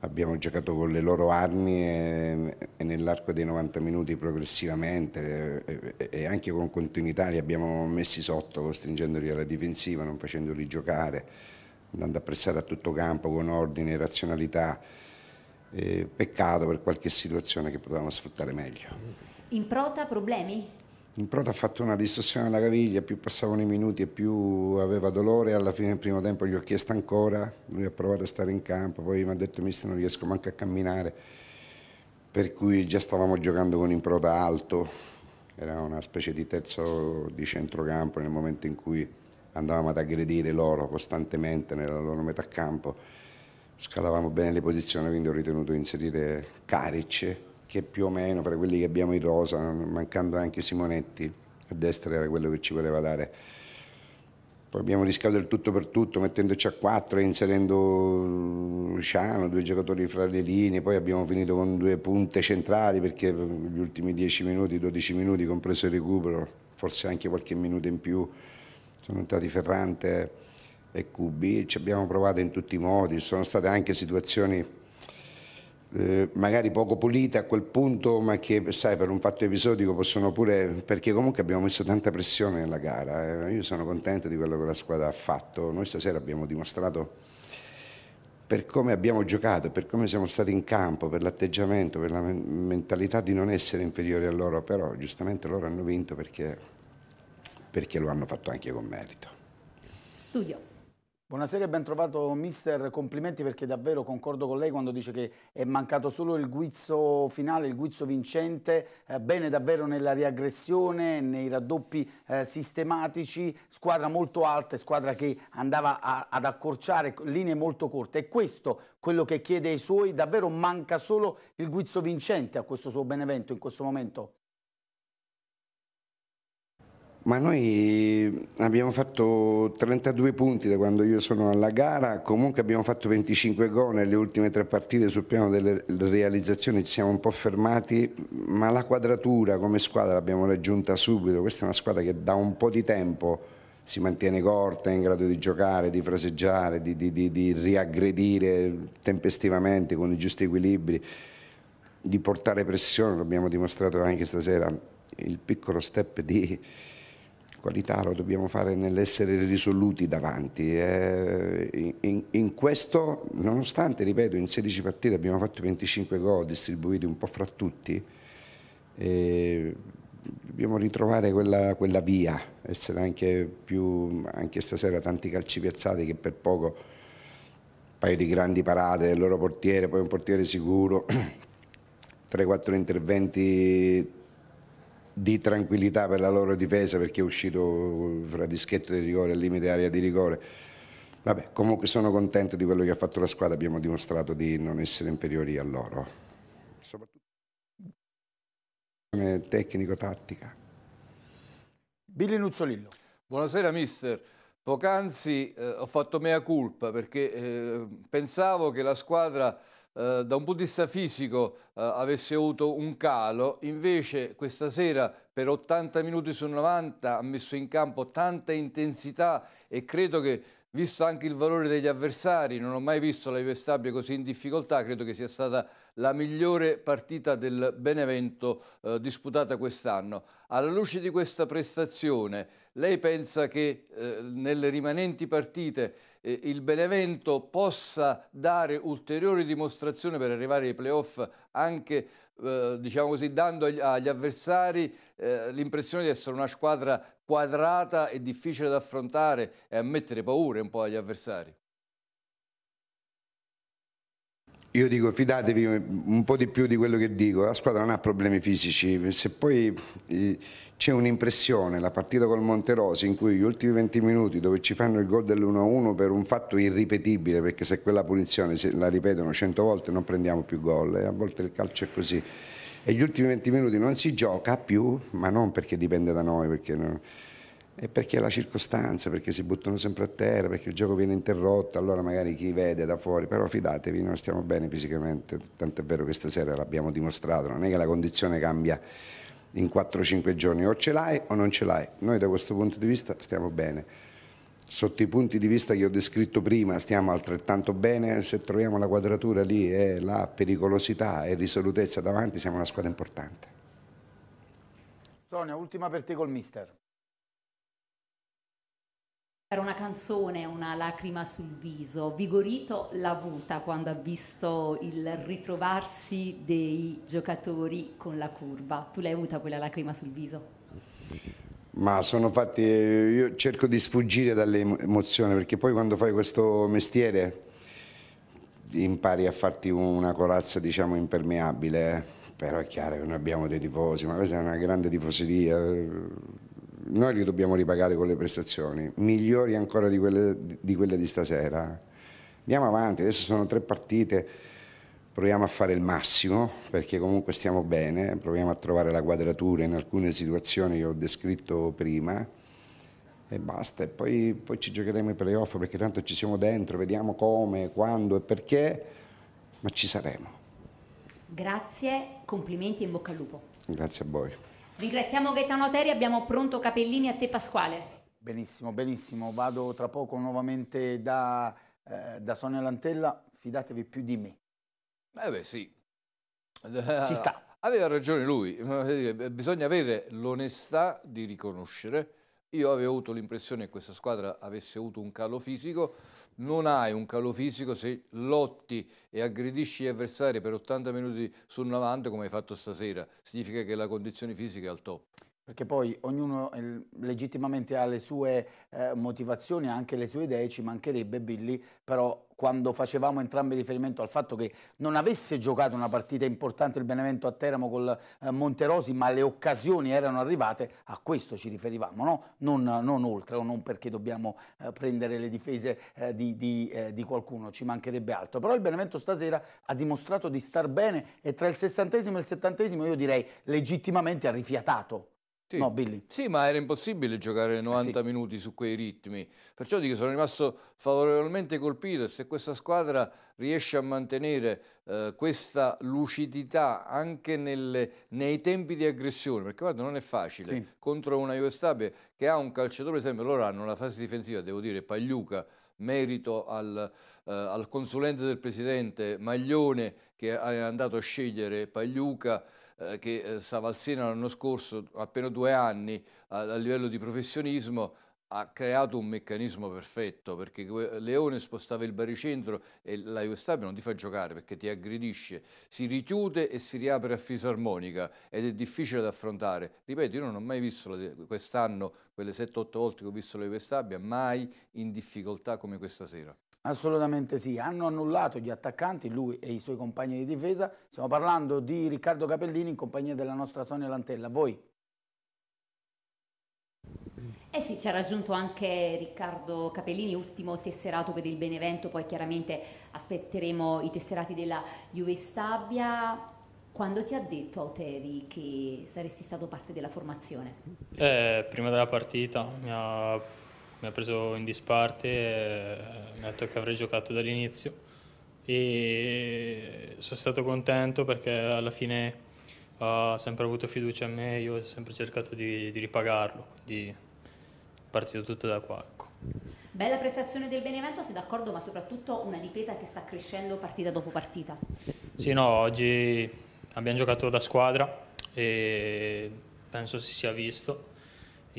abbiamo giocato con le loro armi e, e nell'arco dei 90 minuti progressivamente e, e, anche con continuità li abbiamo messi sotto costringendoli alla difensiva, non facendoli giocare, andando a pressare a tutto campo con ordine e razionalità. Eh, peccato per qualche situazione che potevamo sfruttare meglio. In prota problemi? Il Proto ha fatto una distorsione alla caviglia, più passavano i minuti e più aveva dolore, alla fine del primo tempo gli ho chiesto ancora, lui ha provato a stare in campo, poi mi ha detto mister non riesco neanche a camminare, per cui già stavamo giocando con Improta alto, era una specie di terzo di centrocampo nel momento in cui andavamo ad aggredire loro costantemente nella loro metà campo, scalavamo bene le posizioni, quindi ho ritenuto di inserire Carice che più o meno fra quelli che abbiamo in rosa, mancando anche Simonetti, a destra era quello che ci poteva dare. Poi abbiamo rischiato il tutto per tutto, mettendoci a quattro e inserendo Luciano, due giocatori fra le linee, poi abbiamo finito con due punte centrali perché gli ultimi 10 minuti, 12 minuti, compreso il recupero, forse anche qualche minuto in più, sono entrati Ferrante e Cubi, ci abbiamo provato in tutti i modi, sono state anche situazioni eh, magari poco pulite a quel punto, ma che sai, per un fatto episodico possono pure, perché comunque abbiamo messo tanta pressione nella gara, eh. io sono contento di quello che la squadra ha fatto, noi stasera abbiamo dimostrato per come abbiamo giocato, per come siamo stati in campo, per l'atteggiamento, per la mentalità di non essere inferiori a loro, però giustamente loro hanno vinto perché, perché lo hanno fatto anche con merito. Studio. Buonasera e ben trovato mister, complimenti perché davvero concordo con lei quando dice che è mancato solo il guizzo finale, il guizzo vincente, eh, bene davvero nella riaggressione, nei raddoppi eh, sistematici, squadra molto alta, squadra che andava a, ad accorciare linee molto corte È questo quello che chiede ai suoi, davvero manca solo il guizzo vincente a questo suo Benevento in questo momento? Ma noi abbiamo fatto 32 punti da quando io sono alla gara, comunque abbiamo fatto 25 gol nelle ultime tre partite sul piano delle realizzazioni, ci siamo un po' fermati, ma la quadratura come squadra l'abbiamo raggiunta subito, questa è una squadra che da un po' di tempo si mantiene corta, è in grado di giocare, di fraseggiare, di, di, di, di riaggredire tempestivamente con i giusti equilibri, di portare pressione, l'abbiamo dimostrato anche stasera, il piccolo step di qualità lo dobbiamo fare nell'essere risoluti davanti. Eh, in, in, questo, nonostante, ripeto, in 16 partite abbiamo fatto 25 gol distribuiti un po' fra tutti, eh, dobbiamo ritrovare quella, quella, via, essere anche più, anche stasera tanti calci piazzati che per poco, un paio di grandi parate del loro portiere, poi un portiere sicuro, 3-4 interventi di tranquillità per la loro difesa perché è uscito fra dischetto di rigore al limite area di rigore. Vabbè, comunque sono contento di quello che ha fatto la squadra, abbiamo dimostrato di non essere inferiori a loro. Soprattutto tecnico-tattica. Billy Nuzzolillo. Buonasera mister. Poc'anzi eh, ho fatto mea culpa perché eh, pensavo che la squadra eh, da un punto di vista fisico eh, avesse avuto un calo, invece questa sera per 80 minuti su 90 ha messo in campo tanta intensità e credo che visto anche il valore degli avversari, non ho mai visto la Juve Stabia così in difficoltà, credo che sia stata la migliore partita del Benevento eh, disputata quest'anno. Alla luce di questa prestazione, lei pensa che eh, nelle rimanenti partite eh, il Benevento possa dare ulteriori dimostrazioni per arrivare ai playoff anche eh, diciamo così, dando agli, agli avversari eh, l'impressione di essere una squadra quadrata e difficile da affrontare e a mettere paure un po' agli avversari io dico fidatevi un po' di più di quello che dico, la squadra non ha problemi fisici, se poi eh, c'è un'impressione, la partita col Monterosi in cui gli ultimi 20 minuti dove ci fanno il gol dell'1-1 per un fatto irripetibile, perché se quella punizione se la ripetono 100 volte non prendiamo più gol, e a volte il calcio è così, e gli ultimi 20 minuti non si gioca più, ma non perché dipende da noi, perché... Non e perché la circostanza, perché si buttano sempre a terra, perché il gioco viene interrotto, allora magari chi vede da fuori, però fidatevi, noi stiamo bene fisicamente, tant'è vero che stasera l'abbiamo dimostrato, non è che la condizione cambia in 4-5 giorni, o ce l'hai o non ce l'hai, noi da questo punto di vista stiamo bene. Sotto i punti di vista che ho descritto prima stiamo altrettanto bene, se troviamo la quadratura lì e la pericolosità e risolutezza davanti siamo una squadra importante. Sonia, ultima per te col mister. Era una canzone, una lacrima sul viso. Vigorito l'ha avuta quando ha visto il ritrovarsi dei giocatori con la curva. Tu l'hai avuta quella lacrima sul viso? Ma sono fatti, eh, io cerco di sfuggire dalle emozioni perché poi quando fai questo mestiere impari a farti una corazza diciamo impermeabile, eh. però è chiaro che noi abbiamo dei tifosi, ma questa è una grande tifoseria, eh noi li dobbiamo ripagare con le prestazioni, migliori ancora di quelle di, quelle di stasera. Andiamo avanti, adesso sono tre partite, proviamo a fare il massimo perché comunque stiamo bene, proviamo a trovare la quadratura in alcune situazioni che ho descritto prima e basta, e poi, poi ci giocheremo i playoff perché tanto ci siamo dentro, vediamo come, quando e perché, ma ci saremo. Grazie, complimenti e in bocca al lupo. Grazie a voi. Ringraziamo Gaetano Teri, abbiamo pronto Capellini a te Pasquale. Benissimo, benissimo, vado tra poco nuovamente da, eh, da Sonia Lantella, fidatevi più di me. Eh beh sì. Ci sta. Aveva ragione lui, eh, bisogna avere l'onestà di riconoscere. Io avevo avuto l'impressione che questa squadra avesse avuto un calo fisico, non hai un calo fisico se lotti e aggredisci gli avversari per 80 minuti su 90 come hai fatto stasera, significa che la condizione fisica è al top. Perché poi ognuno legittimamente ha le sue eh, motivazioni, anche le sue idee, ci mancherebbe Billy, però quando facevamo entrambi riferimento al fatto che non avesse giocato una partita importante il Benevento a Teramo col eh, Monterosi, ma le occasioni erano arrivate, a questo ci riferivamo, no? non, non, oltre o non perché dobbiamo eh, prendere le difese eh, di, di, eh, di, qualcuno, ci mancherebbe altro. Però il Benevento stasera ha dimostrato di star bene e tra il sessantesimo e il settantesimo io direi legittimamente ha rifiatato. Sì. No, Billy. Sì, ma era impossibile giocare 90 eh, sì. minuti su quei ritmi. Perciò dico, sono rimasto favorevolmente colpito e se questa squadra riesce a mantenere eh, questa lucidità anche nelle, nei tempi di aggressione, perché guarda, non è facile sì. contro una Jugoslavia che ha un calciatore per esempio, loro hanno la fase difensiva, devo dire, Pagliuca, merito al, eh, al consulente del presidente Maglione che è andato a scegliere Pagliuca eh, che eh, stava al Savalsena l'anno scorso, appena due anni, a, livello di professionismo, ha creato un meccanismo perfetto perché Leone spostava il baricentro e la Jugoslavia non ti fa giocare perché ti aggredisce, si richiude e si riapre a fisarmonica ed è difficile da affrontare. Ripeto, io non ho mai visto quest'anno, quelle 7-8 volte che ho visto la Jugoslavia, mai in difficoltà come questa sera. Assolutamente sì, hanno annullato gli attaccanti, lui e i suoi compagni di difesa. Stiamo parlando di Riccardo Capellini in compagnia della nostra Sonia Lantella. Voi? Eh sì, ci ha raggiunto anche Riccardo Capellini, ultimo tesserato per il Benevento, poi chiaramente aspetteremo i tesserati della Juve Stabia. Quando ti ha detto Auteri che saresti stato parte della formazione? Eh, prima della partita mi ha mi ha preso in disparte, eh, mi ha detto che avrei giocato dall'inizio e sono stato contento perché alla fine ha sempre avuto fiducia in me, io ho sempre cercato di, di ripagarlo, di partito tutto da qua. Ecco. Bella prestazione del Benevento, sei d'accordo, ma soprattutto una difesa che sta crescendo partita dopo partita. Sì, no, oggi abbiamo giocato da squadra e penso si sia visto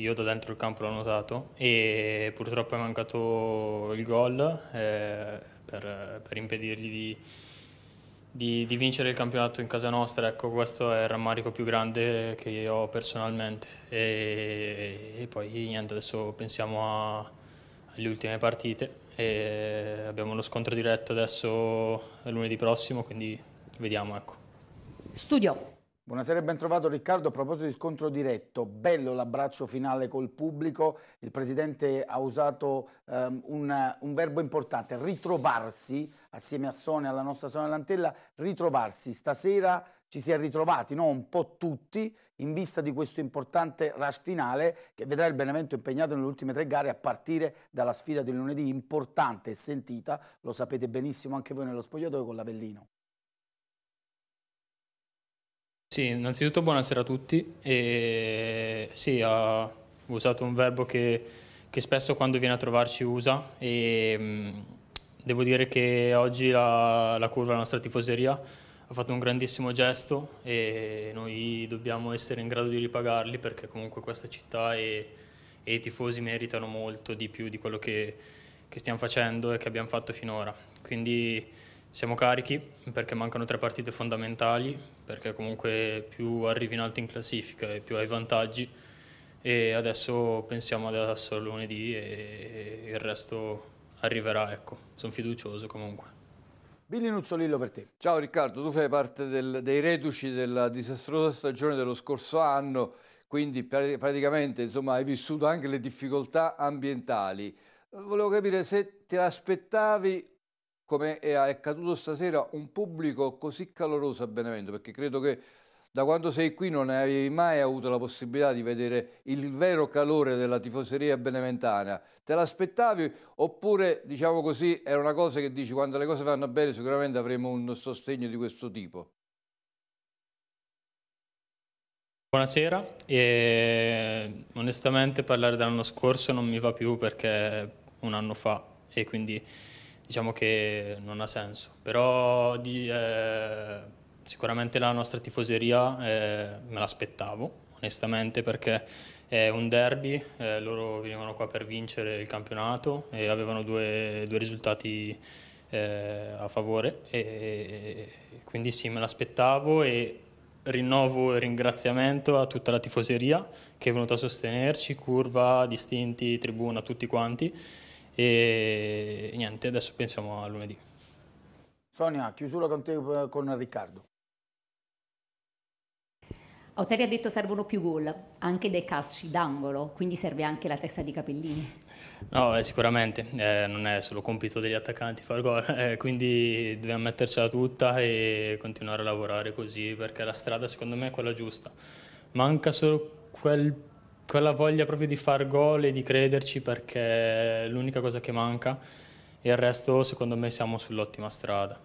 io da dentro il campo l'ho notato e purtroppo è mancato il gol eh, per, per, impedirgli di, di, di, vincere il campionato in casa nostra. Ecco, questo è il rammarico più grande che io ho personalmente. E, e poi niente, adesso pensiamo a, alle ultime partite. E abbiamo lo scontro diretto adesso lunedì prossimo, quindi vediamo. Ecco. Studio. Buonasera e ben trovato Riccardo. A proposito di scontro diretto, bello l'abbraccio finale col pubblico. Il Presidente ha usato um, un, un, verbo importante, ritrovarsi, assieme a Sone, alla nostra Sonia Lantella, ritrovarsi. Stasera ci si è ritrovati, no? un po' tutti, in vista di questo importante rush finale che vedrà il Benevento impegnato nelle ultime tre gare a partire dalla sfida del lunedì, importante e sentita, lo sapete benissimo anche voi nello spogliatoio con l'Avellino. Sì, innanzitutto buonasera a tutti. E sì, ha usato un verbo che, che, spesso quando viene a trovarci usa e mh, mm, devo dire che oggi la, la curva della nostra tifoseria ha fatto un grandissimo gesto e noi dobbiamo essere in grado di ripagarli perché comunque questa città e, e i tifosi meritano molto di più di quello che, che stiamo facendo e che abbiamo fatto finora. Quindi siamo carichi perché mancano tre partite fondamentali, perché comunque più arrivi in alto in classifica e più hai vantaggi e adesso pensiamo adesso a lunedì e il resto arriverà, ecco, sono fiducioso comunque. Billy Nuzzolillo per te. Ciao Riccardo, tu fai parte del, dei reduci della disastrosa stagione dello scorso anno, quindi praticamente insomma, hai vissuto anche le difficoltà ambientali. Volevo capire se te l'aspettavi come è accaduto stasera, un pubblico così caloroso a Benevento, perché credo che da quando sei qui non avevi mai avuto la possibilità di vedere il vero calore della tifoseria beneventana. Te l'aspettavi oppure, diciamo così, era una cosa che dici quando le cose vanno bene sicuramente avremo un sostegno di questo tipo? Buonasera, e, eh, onestamente parlare dell'anno scorso non mi va più perché un anno fa e quindi diciamo che non ha senso, però di, eh, sicuramente la nostra tifoseria eh, me l'aspettavo, onestamente, perché è un derby, eh, loro venivano qua per vincere il campionato e avevano due, due risultati eh, a favore, e, e, quindi sì, me l'aspettavo e rinnovo il ringraziamento a tutta la tifoseria che è venuta a sostenerci, curva, distinti, tribuna, tutti quanti. E niente, adesso pensiamo a lunedì. Sonia, chiusura con te con Riccardo. Oteri ha detto servono più gol, anche dei calci d'angolo, quindi serve anche la testa di Capellini. No, eh, sicuramente, eh, non è solo compito degli attaccanti far gol, eh, quindi dobbiamo mettercela tutta e continuare a lavorare così perché la strada secondo me è quella giusta. Manca solo quel quella voglia proprio di far gol e di crederci perché è l'unica cosa che manca e il resto secondo me siamo sull'ottima strada.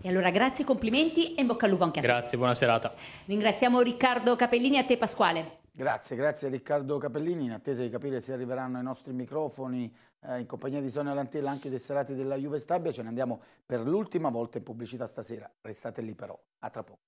E allora grazie, complimenti e in bocca al lupo anche a te. Grazie, buona serata. Ringraziamo Riccardo Capellini e a te Pasquale. Grazie, grazie Riccardo Capellini, in attesa di capire se arriveranno i nostri microfoni eh, in compagnia di Sonia Lantella anche dei serati della Juve Stabia, ce ne andiamo per l'ultima volta in pubblicità stasera, restate lì però, a tra poco.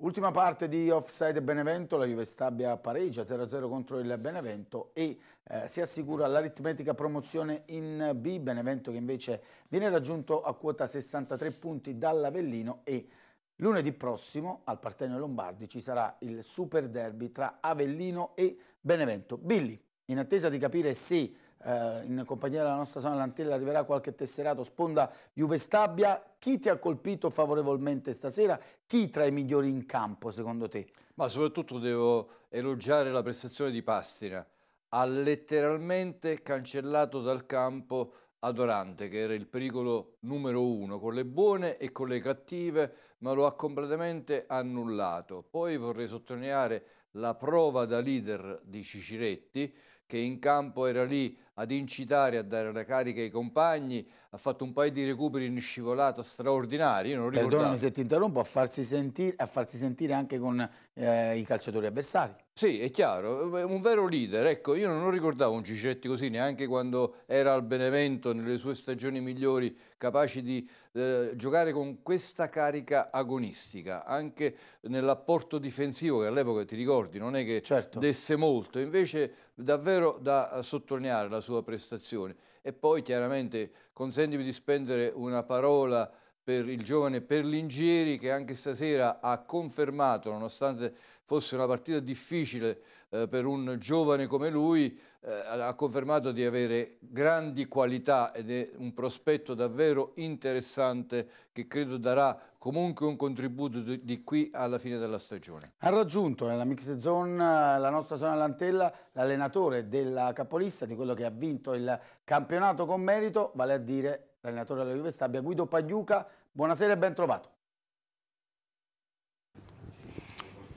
Ultima parte di Offside Benevento, la Juve Stabia pareggia 0-0 contro il Benevento e eh, si assicura l'aritmetica promozione in B, Benevento che invece viene raggiunto a quota 63 punti dall'Avellino e lunedì prossimo al Partenio Lombardi ci sarà il super derby tra Avellino e Benevento. Billy, in attesa di capire se eh, in compagnia della nostra zona Lantella arriverà qualche tesserato, sponda Juve Stabia, chi ti ha colpito favorevolmente stasera? Chi tra i migliori in campo secondo te? Ma soprattutto devo elogiare la prestazione di Pastina, ha letteralmente cancellato dal campo Adorante, che era il pericolo numero uno, con le buone e con le cattive, ma lo ha completamente annullato. Poi vorrei sottolineare la prova da leader di Ciciretti, che in campo era lì ad incitare a dare la carica ai compagni, ha fatto un paio di recuperi in scivolata straordinari. Io non Perdonami ricordavo. se ti interrompo, a farsi, sentire, a farsi sentire anche con eh, i calciatori avversari. Sì, è chiaro, un vero leader. Ecco, io non ricordavo un Cicetti così neanche quando era al Benevento nelle sue stagioni migliori, capaci di eh, giocare con questa carica agonistica, anche nell'apporto difensivo che all'epoca ti ricordi non è che certo. desse molto, invece davvero da sottolineare la sua sua prestazione. E poi chiaramente consentimi di spendere una parola per il giovane Perlingieri che anche stasera ha confermato, nonostante fosse una partita difficile eh, per un giovane come lui, eh, ha confermato di avere grandi qualità ed è un prospetto davvero interessante che credo darà comunque un contributo di qui alla fine della stagione. Ha raggiunto nella mixed zone eh, la nostra zona Lantella l'allenatore della capolista di quello che ha vinto il campionato con merito, vale a dire l'allenatore della Juve Stabia Guido Pagliuca. Buonasera e ben trovato.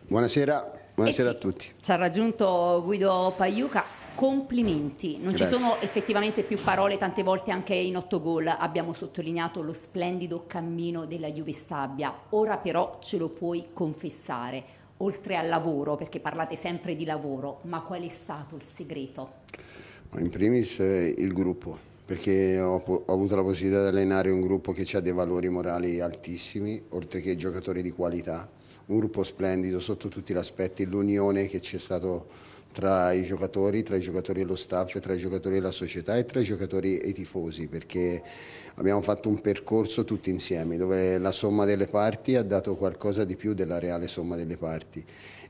Buonasera, buonasera eh sì, a tutti. Ci ha raggiunto Guido Pagliuca complimenti. Non Grazie. ci sono effettivamente più parole, tante volte anche in otto gol abbiamo sottolineato lo splendido cammino della Juve Stabia. Ora però ce lo puoi confessare, oltre al lavoro, perché parlate sempre di lavoro, ma qual è stato il segreto? In primis eh, il gruppo perché ho, ho, avuto la possibilità di allenare un gruppo che ha dei valori morali altissimi, oltre che giocatori di qualità, un gruppo splendido sotto tutti gli aspetti, l'unione che c'è stata tra i giocatori, tra i giocatori e lo staff, tra i giocatori e la società e tra i giocatori e i tifosi perché abbiamo fatto un percorso tutti insieme dove la somma delle parti ha dato qualcosa di più della reale somma delle parti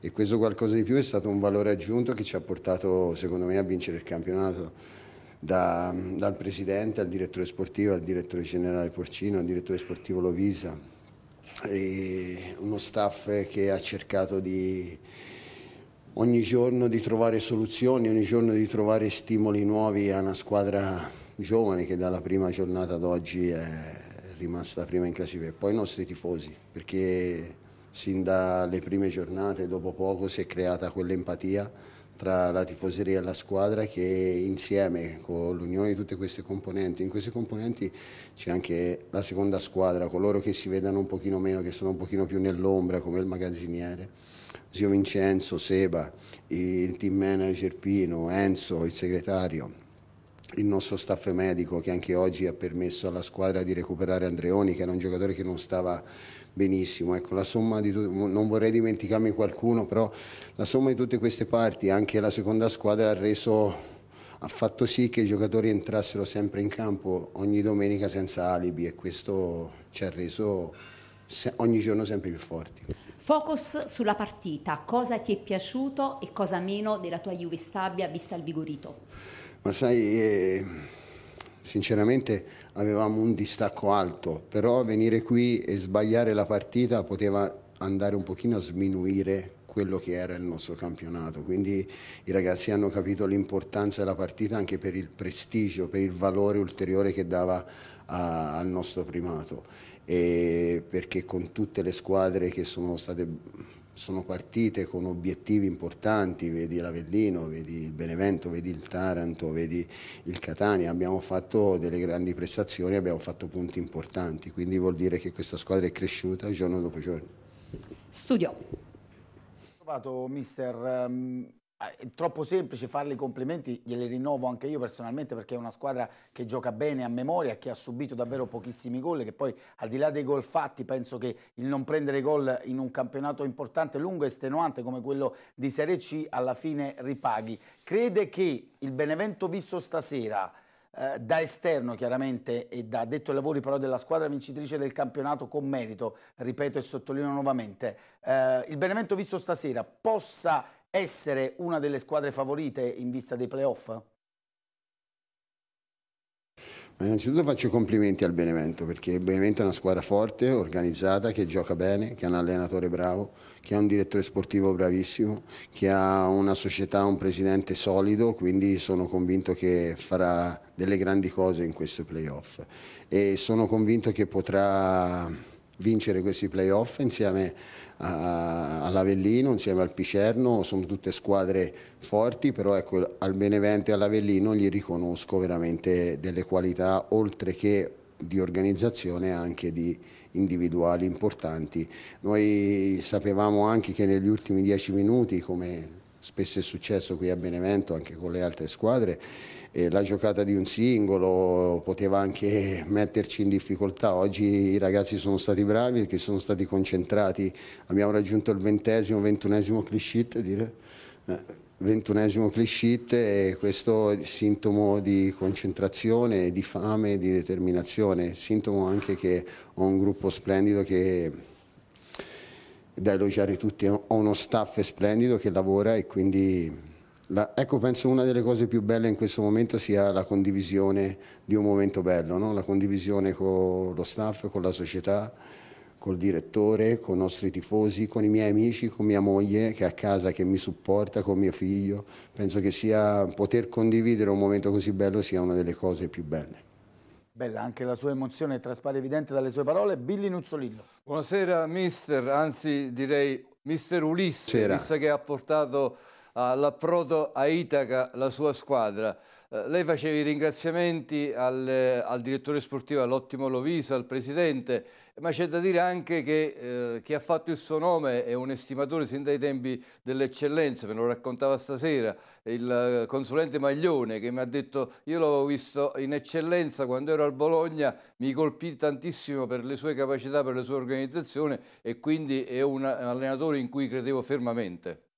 e questo qualcosa di più è stato un valore aggiunto che ci ha portato secondo me a vincere il campionato. Da, dal presidente al direttore sportivo, al direttore generale Porcino, al direttore sportivo Lovisa, e uno staff che ha cercato di, ogni giorno di trovare soluzioni, ogni giorno di trovare stimoli nuovi a una squadra giovane che dalla prima giornata ad oggi è rimasta prima in classifica e poi i nostri tifosi perché sin dalle prime giornate dopo poco si è creata quell'empatia tra la tifoseria e la squadra che insieme con l'unione di tutte queste componenti, in queste componenti c'è anche la seconda squadra, coloro che si vedono un pochino meno, che sono un pochino più nell'ombra come il magazziniere zio Vincenzo, Seba, il team manager Pino, Enzo, il segretario, il nostro staff medico che anche oggi ha permesso alla squadra di recuperare Andreoni che era un giocatore che non stava benissimo. Ecco, la somma di tutto, non vorrei dimenticarmi qualcuno, però la somma di tutte queste parti, anche la seconda squadra ha reso ha fatto sì che i giocatori entrassero sempre in campo ogni domenica senza alibi e questo ci ha reso ogni giorno sempre più forti. Focus sulla partita, cosa ti è piaciuto e cosa meno della tua Juve Stabia vista il vigorito? Ma sai, eh, sinceramente avevamo un distacco alto, però venire qui e sbagliare la partita poteva andare un pochino a sminuire quello che era il nostro campionato, quindi i ragazzi hanno capito l'importanza della partita anche per il prestigio, per il valore ulteriore che dava a, al nostro primato perché con tutte le squadre che sono state sono partite con obiettivi importanti, vedi l'Avellino, vedi il Benevento, vedi il Taranto, vedi il Catania, abbiamo fatto delle grandi prestazioni, abbiamo fatto punti importanti, quindi vuol dire che questa squadra è cresciuta giorno dopo giorno. Studio. Ho trovato mister ehm, Ah, è troppo semplice farle i complimenti, glieli rinnovo anche io personalmente perché è una squadra che gioca bene a memoria, che ha subito davvero pochissimi gol, che poi al di là dei gol fatti penso che il non prendere gol in un campionato importante, lungo e estenuante come quello di Serie C alla fine ripaghi. Crede che il Benevento visto stasera, eh, da esterno chiaramente e da detto ai lavori però della squadra vincitrice del campionato con merito, ripeto e sottolineo nuovamente, eh, il Benevento visto stasera possa essere una delle squadre favorite in vista dei playoff? Ma innanzitutto faccio complimenti al Benevento perché il Benevento è una squadra forte, organizzata, che gioca bene, che ha un allenatore bravo, che ha un direttore sportivo bravissimo, che ha una società, un presidente solido, quindi sono convinto che farà delle grandi cose in questo playoff e sono convinto che potrà vincere questi playoff insieme a all'Avellino insieme al Picerno, sono tutte squadre forti, però ecco, al Benevento e all'Avellino gli riconosco veramente delle qualità oltre che di organizzazione anche di individuali importanti. Noi sapevamo anche che negli ultimi dieci minuti, come spesso è successo qui a Benevento anche con le altre squadre, eh, la giocata di un singolo poteva anche metterci in difficoltà. Oggi i ragazzi sono stati bravi perché sono stati concentrati. Abbiamo raggiunto il ventesimo, ventunesimo cliscit, dire. Eh, ventunesimo cliscit e questo è sintomo di concentrazione, di fame, di determinazione, sintomo anche che ho un gruppo splendido che da elogiare tutti, ho uno staff splendido che lavora e quindi la, ecco, penso una delle cose più belle in questo momento sia la condivisione di un momento bello, no? la condivisione con lo staff, con la società, col direttore, con i nostri tifosi, con i miei amici, con mia moglie che è a casa, che mi supporta, con mio figlio. Penso che sia, poter condividere un momento così bello sia una delle cose più belle. Bella anche la sua emozione, traspare evidente dalle sue parole. Billy Nuzzolillo. Buonasera mister, anzi direi mister Ulisse, Sera. visto che ha portato all'approdo a Itaca la sua squadra. Eh, lei faceva i ringraziamenti al, al direttore sportivo, all'ottimo Lovisa, al presidente, ma c'è da dire anche che eh, chi ha fatto il suo nome è un estimatore sin dai tempi dell'eccellenza, me lo raccontava stasera il consulente Maglione che mi ha detto io l'avevo visto in eccellenza quando ero al Bologna, mi colpì tantissimo per le sue capacità, per la sua organizzazione e quindi è un allenatore in cui credevo fermamente.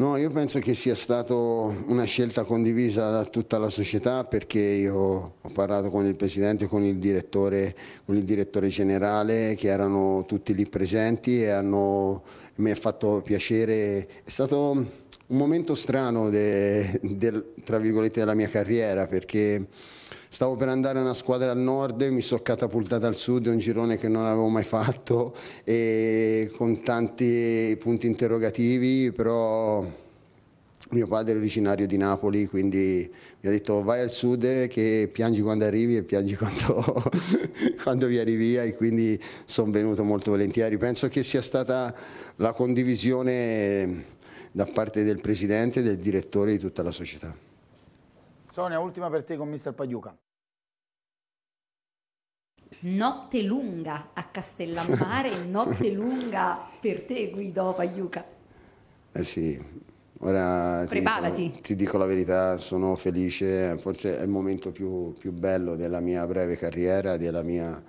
No, io penso che sia stata una scelta condivisa da tutta la società perché io ho parlato con il presidente con il direttore, con il direttore generale che erano tutti lì presenti e hanno, mi ha fatto piacere. È stato un momento strano de, de, della mia carriera perché stavo per andare a una squadra al nord, mi sono catapultata al sud, un girone che non avevo mai fatto e con tanti punti interrogativi, però mio padre è originario di Napoli, quindi mi ha detto vai al sud che piangi quando arrivi e piangi quando, quando vieni via e quindi sono venuto molto volentieri. Penso che sia stata la condivisione da parte del presidente e del direttore di tutta la società. Sonia, ultima per te con Mr. Pagliuca. Notte lunga a Castellammare, notte lunga per te Guido Pagliuca. Eh sì, ora ti dico, ti dico, la verità, sono felice, forse è il momento più, più bello della mia breve carriera, della mia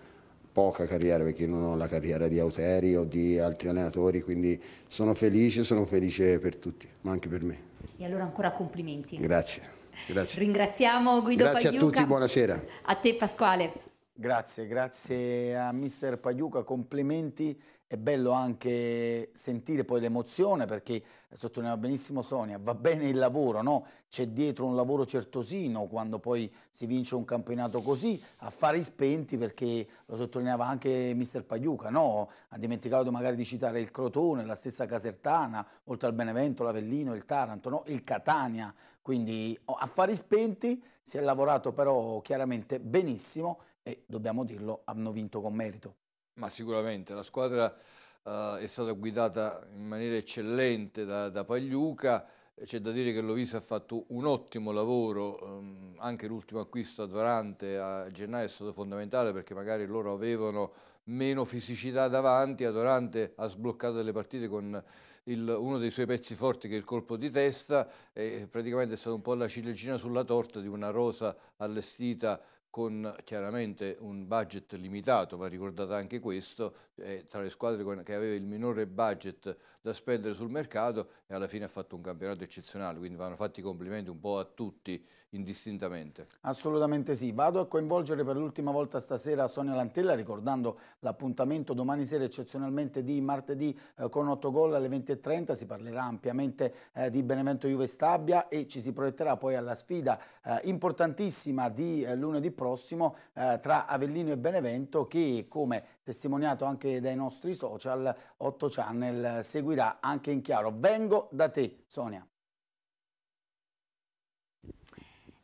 poca carriera perché non ho la carriera di Auteri o di altri allenatori, quindi sono felice, sono felice per tutti, ma anche per me. E allora ancora complimenti. Grazie. Grazie. Ringraziamo Guido Grazie Pagliuca. a tutti, buonasera. A te Pasquale. Grazie, grazie a mister Pagliuca, complimenti. È bello anche sentire poi l'emozione perché, eh, sottolineava benissimo Sonia, va bene il lavoro, no? c'è dietro un lavoro certosino quando poi si vince un campionato così, affari spenti perché lo sottolineava anche mister Pagliuca, no? ha dimenticato magari di citare il Crotone, la stessa Casertana, oltre al Benevento, l'Avellino, il Taranto, no? il Catania, quindi oh, affari spenti, si è lavorato però chiaramente benissimo e dobbiamo dirlo, hanno vinto con merito. Ma sicuramente la squadra uh, è stata guidata in maniera eccellente da, da Pagliuca, c'è da dire che Lovisa ha fatto un ottimo lavoro, um, anche l'ultimo acquisto a Durante a gennaio è stato fondamentale perché magari loro avevano meno fisicità davanti, a Dorante ha sbloccato delle partite con il, uno dei suoi pezzi forti che è il colpo di testa è praticamente è stato un po' la ciliegina sulla torta di una rosa allestita con chiaramente un budget limitato, va ricordato anche questo, eh, tra le squadre con, che aveva il minore budget da spendere sul mercato e alla fine ha fatto un campionato eccezionale, quindi vanno fatti i complimenti un po' a tutti indistintamente. Assolutamente sì, vado a coinvolgere per l'ultima volta stasera Sonia Lantella ricordando l'appuntamento domani sera eccezionalmente di martedì eh, con 8 gol alle 20.30, si parlerà ampiamente eh, di Benevento Juve Stabia e ci si proietterà poi alla sfida eh, importantissima di eh, lunedì prossimo eh, tra Avellino e Benevento che come testimoniato anche dai nostri social 8 Channel eh, seguirà anche in chiaro. Vengo da te Sonia.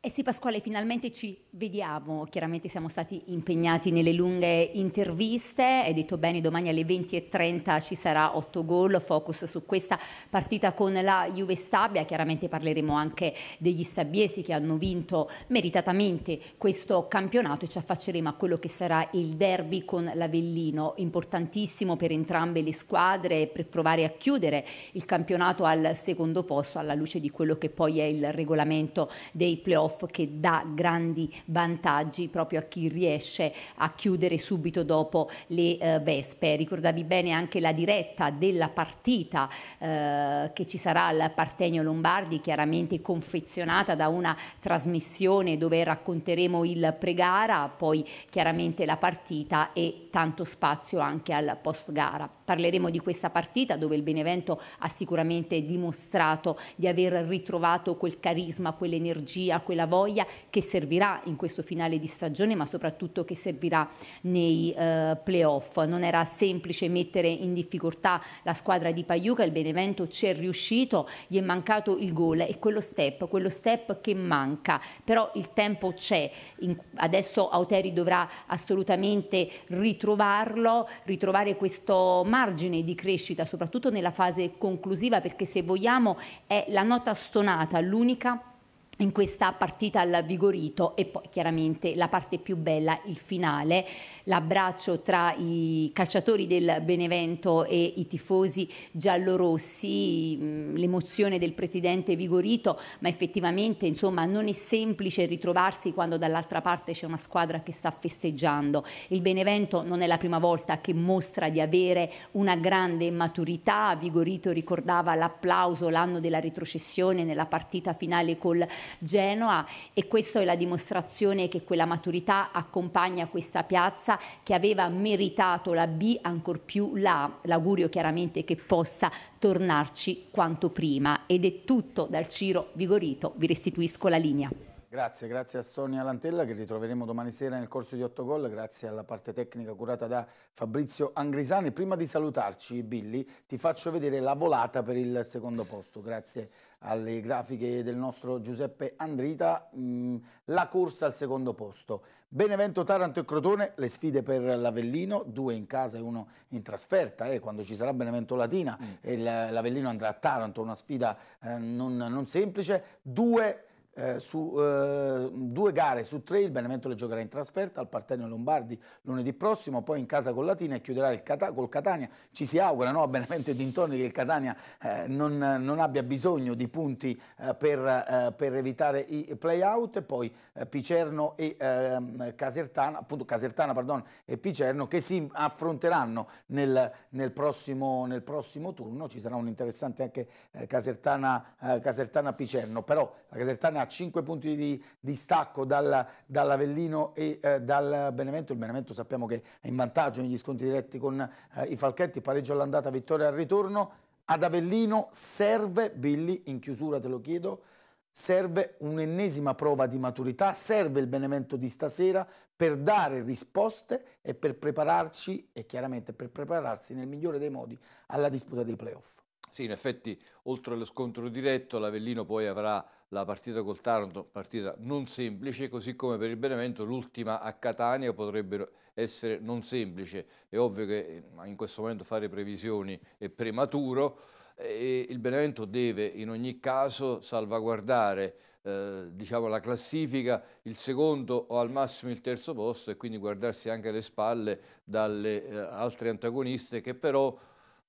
Eh sì Pasquale, finalmente ci vediamo, chiaramente siamo stati impegnati nelle lunghe interviste, hai detto bene, domani alle 20.30 ci sarà 8 gol, focus su questa partita con la Juve Stabia, chiaramente parleremo anche degli stabiesi che hanno vinto meritatamente questo campionato e ci affacceremo a quello che sarà il derby con l'Avellino, importantissimo per entrambe le squadre per provare a chiudere il campionato al secondo posto alla luce di quello che poi è il regolamento dei playoff off che dà grandi vantaggi proprio a chi riesce a chiudere subito dopo le eh, vespe. Ricordavi bene anche la diretta della partita eh, che ci sarà al Partenio Lombardi, chiaramente confezionata da una trasmissione dove racconteremo il pre-gara, poi chiaramente la partita e tanto spazio anche al post gara. Parleremo di questa partita dove il Benevento ha sicuramente dimostrato di aver ritrovato quel carisma, quell'energia, quella quella voglia che servirà in questo finale di stagione ma soprattutto che servirà nei eh, playoff. Non era semplice mettere in difficoltà la squadra di Paiuca, il Benevento ci è riuscito, gli è mancato il gol e quello step, quello step che manca, però il tempo c'è, adesso Auteri dovrà assolutamente ritrovarlo, ritrovare questo margine di crescita soprattutto nella fase conclusiva perché se vogliamo è la nota stonata, l'unica in questa partita al Vigorito e poi chiaramente la parte più bella, il finale l'abbraccio tra i calciatori del Benevento e i tifosi giallorossi, mm, l'emozione del presidente Vigorito, ma effettivamente insomma, non è semplice ritrovarsi quando dall'altra parte c'è una squadra che sta festeggiando. Il Benevento non è la prima volta che mostra di avere una grande maturità, Vigorito ricordava l'applauso l'anno della retrocessione nella partita finale col Genoa e questa è la dimostrazione che quella maturità accompagna questa piazza che aveva meritato la B, ancor più la A. L'augurio chiaramente che possa tornarci quanto prima. Ed è tutto dal Ciro Vigorito, vi restituisco la linea. Grazie, grazie a Sonia Lantella che ritroveremo domani sera nel corso di 8 gol, grazie alla parte tecnica curata da Fabrizio Angrisani. Prima di salutarci Billy ti faccio vedere la volata per il secondo posto, grazie alle grafiche del nostro Giuseppe Andrita, mh, mm, la corsa al secondo posto. Benevento, Taranto e Crotone, le sfide per l'Avellino, due in casa e uno in trasferta, eh, quando ci sarà Benevento Latina mm. l'Avellino andrà a Taranto, una sfida eh, non, non semplice, due eh, su eh, due gare su tre il Benevento le giocherà in trasferta al Partenio Lombardi lunedì prossimo, poi in casa con Latina e chiuderà il Cata col Catania. Ci si augura no, a Benevento e dintorni che il Catania eh, non, non, abbia bisogno di punti eh, per, eh, per, evitare i play-out e poi eh, Picerno e ehm, Casertana, appunto Casertana pardon, e Picerno che si affronteranno nel, nel, prossimo, nel prossimo, turno. Ci sarà un interessante anche Casertana-Picerno, Casertana però la Casertana ha 5 punti di, di stacco dal, dall'Avellino e eh, dal Benevento. Il Benevento sappiamo che è in vantaggio negli sconti diretti con eh, i Falchetti, pareggio all'andata, vittoria al ritorno. Ad Avellino serve, Billy, in chiusura te lo chiedo, serve un'ennesima prova di maturità, serve il Benevento di stasera per dare risposte e per prepararci e chiaramente per prepararsi nel migliore dei modi alla disputa dei playoff. Sì, in effetti, oltre allo scontro diretto, l'Avellino poi avrà la partita col Taranto, partita non semplice, così come per il Benevento l'ultima a Catania potrebbe essere non semplice. È ovvio che eh, in questo momento fare previsioni è prematuro e il Benevento deve in ogni caso salvaguardare eh, diciamo, la classifica, il secondo o al massimo il terzo posto e quindi guardarsi anche alle spalle dalle eh, altre antagoniste che però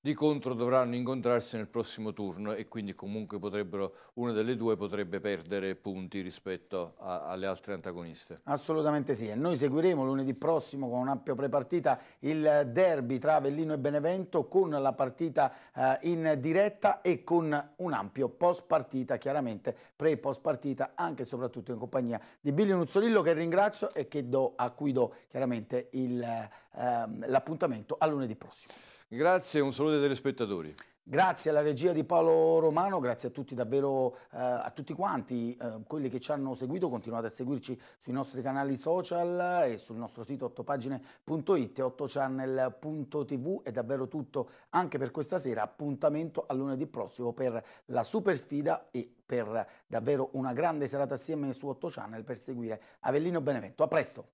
di contro dovranno incontrarsi nel prossimo turno e quindi comunque potrebbero, una delle due potrebbe perdere punti rispetto a, alle altre antagoniste. Assolutamente sì e noi seguiremo lunedì prossimo con un'ampia prepartita il derby tra Avellino e Benevento con la partita eh, in diretta e con un ampio post partita chiaramente pre post partita anche e soprattutto in compagnia di Billy Nuzzolillo che ringrazio e do, a cui do chiaramente ehm, l'appuntamento ehm, a lunedì prossimo. Grazie un saluto ai telespettatori. Grazie alla regia di Paolo Romano, grazie a tutti davvero, eh, a tutti quanti eh, quelli che ci hanno seguito, continuate a seguirci sui nostri canali social e sul nostro sito ottopagine.it e ottochannel.tv. è davvero tutto anche per questa sera, appuntamento a lunedì prossimo per la super sfida e per davvero una grande serata assieme su 8channel per seguire Avellino Benevento. A presto!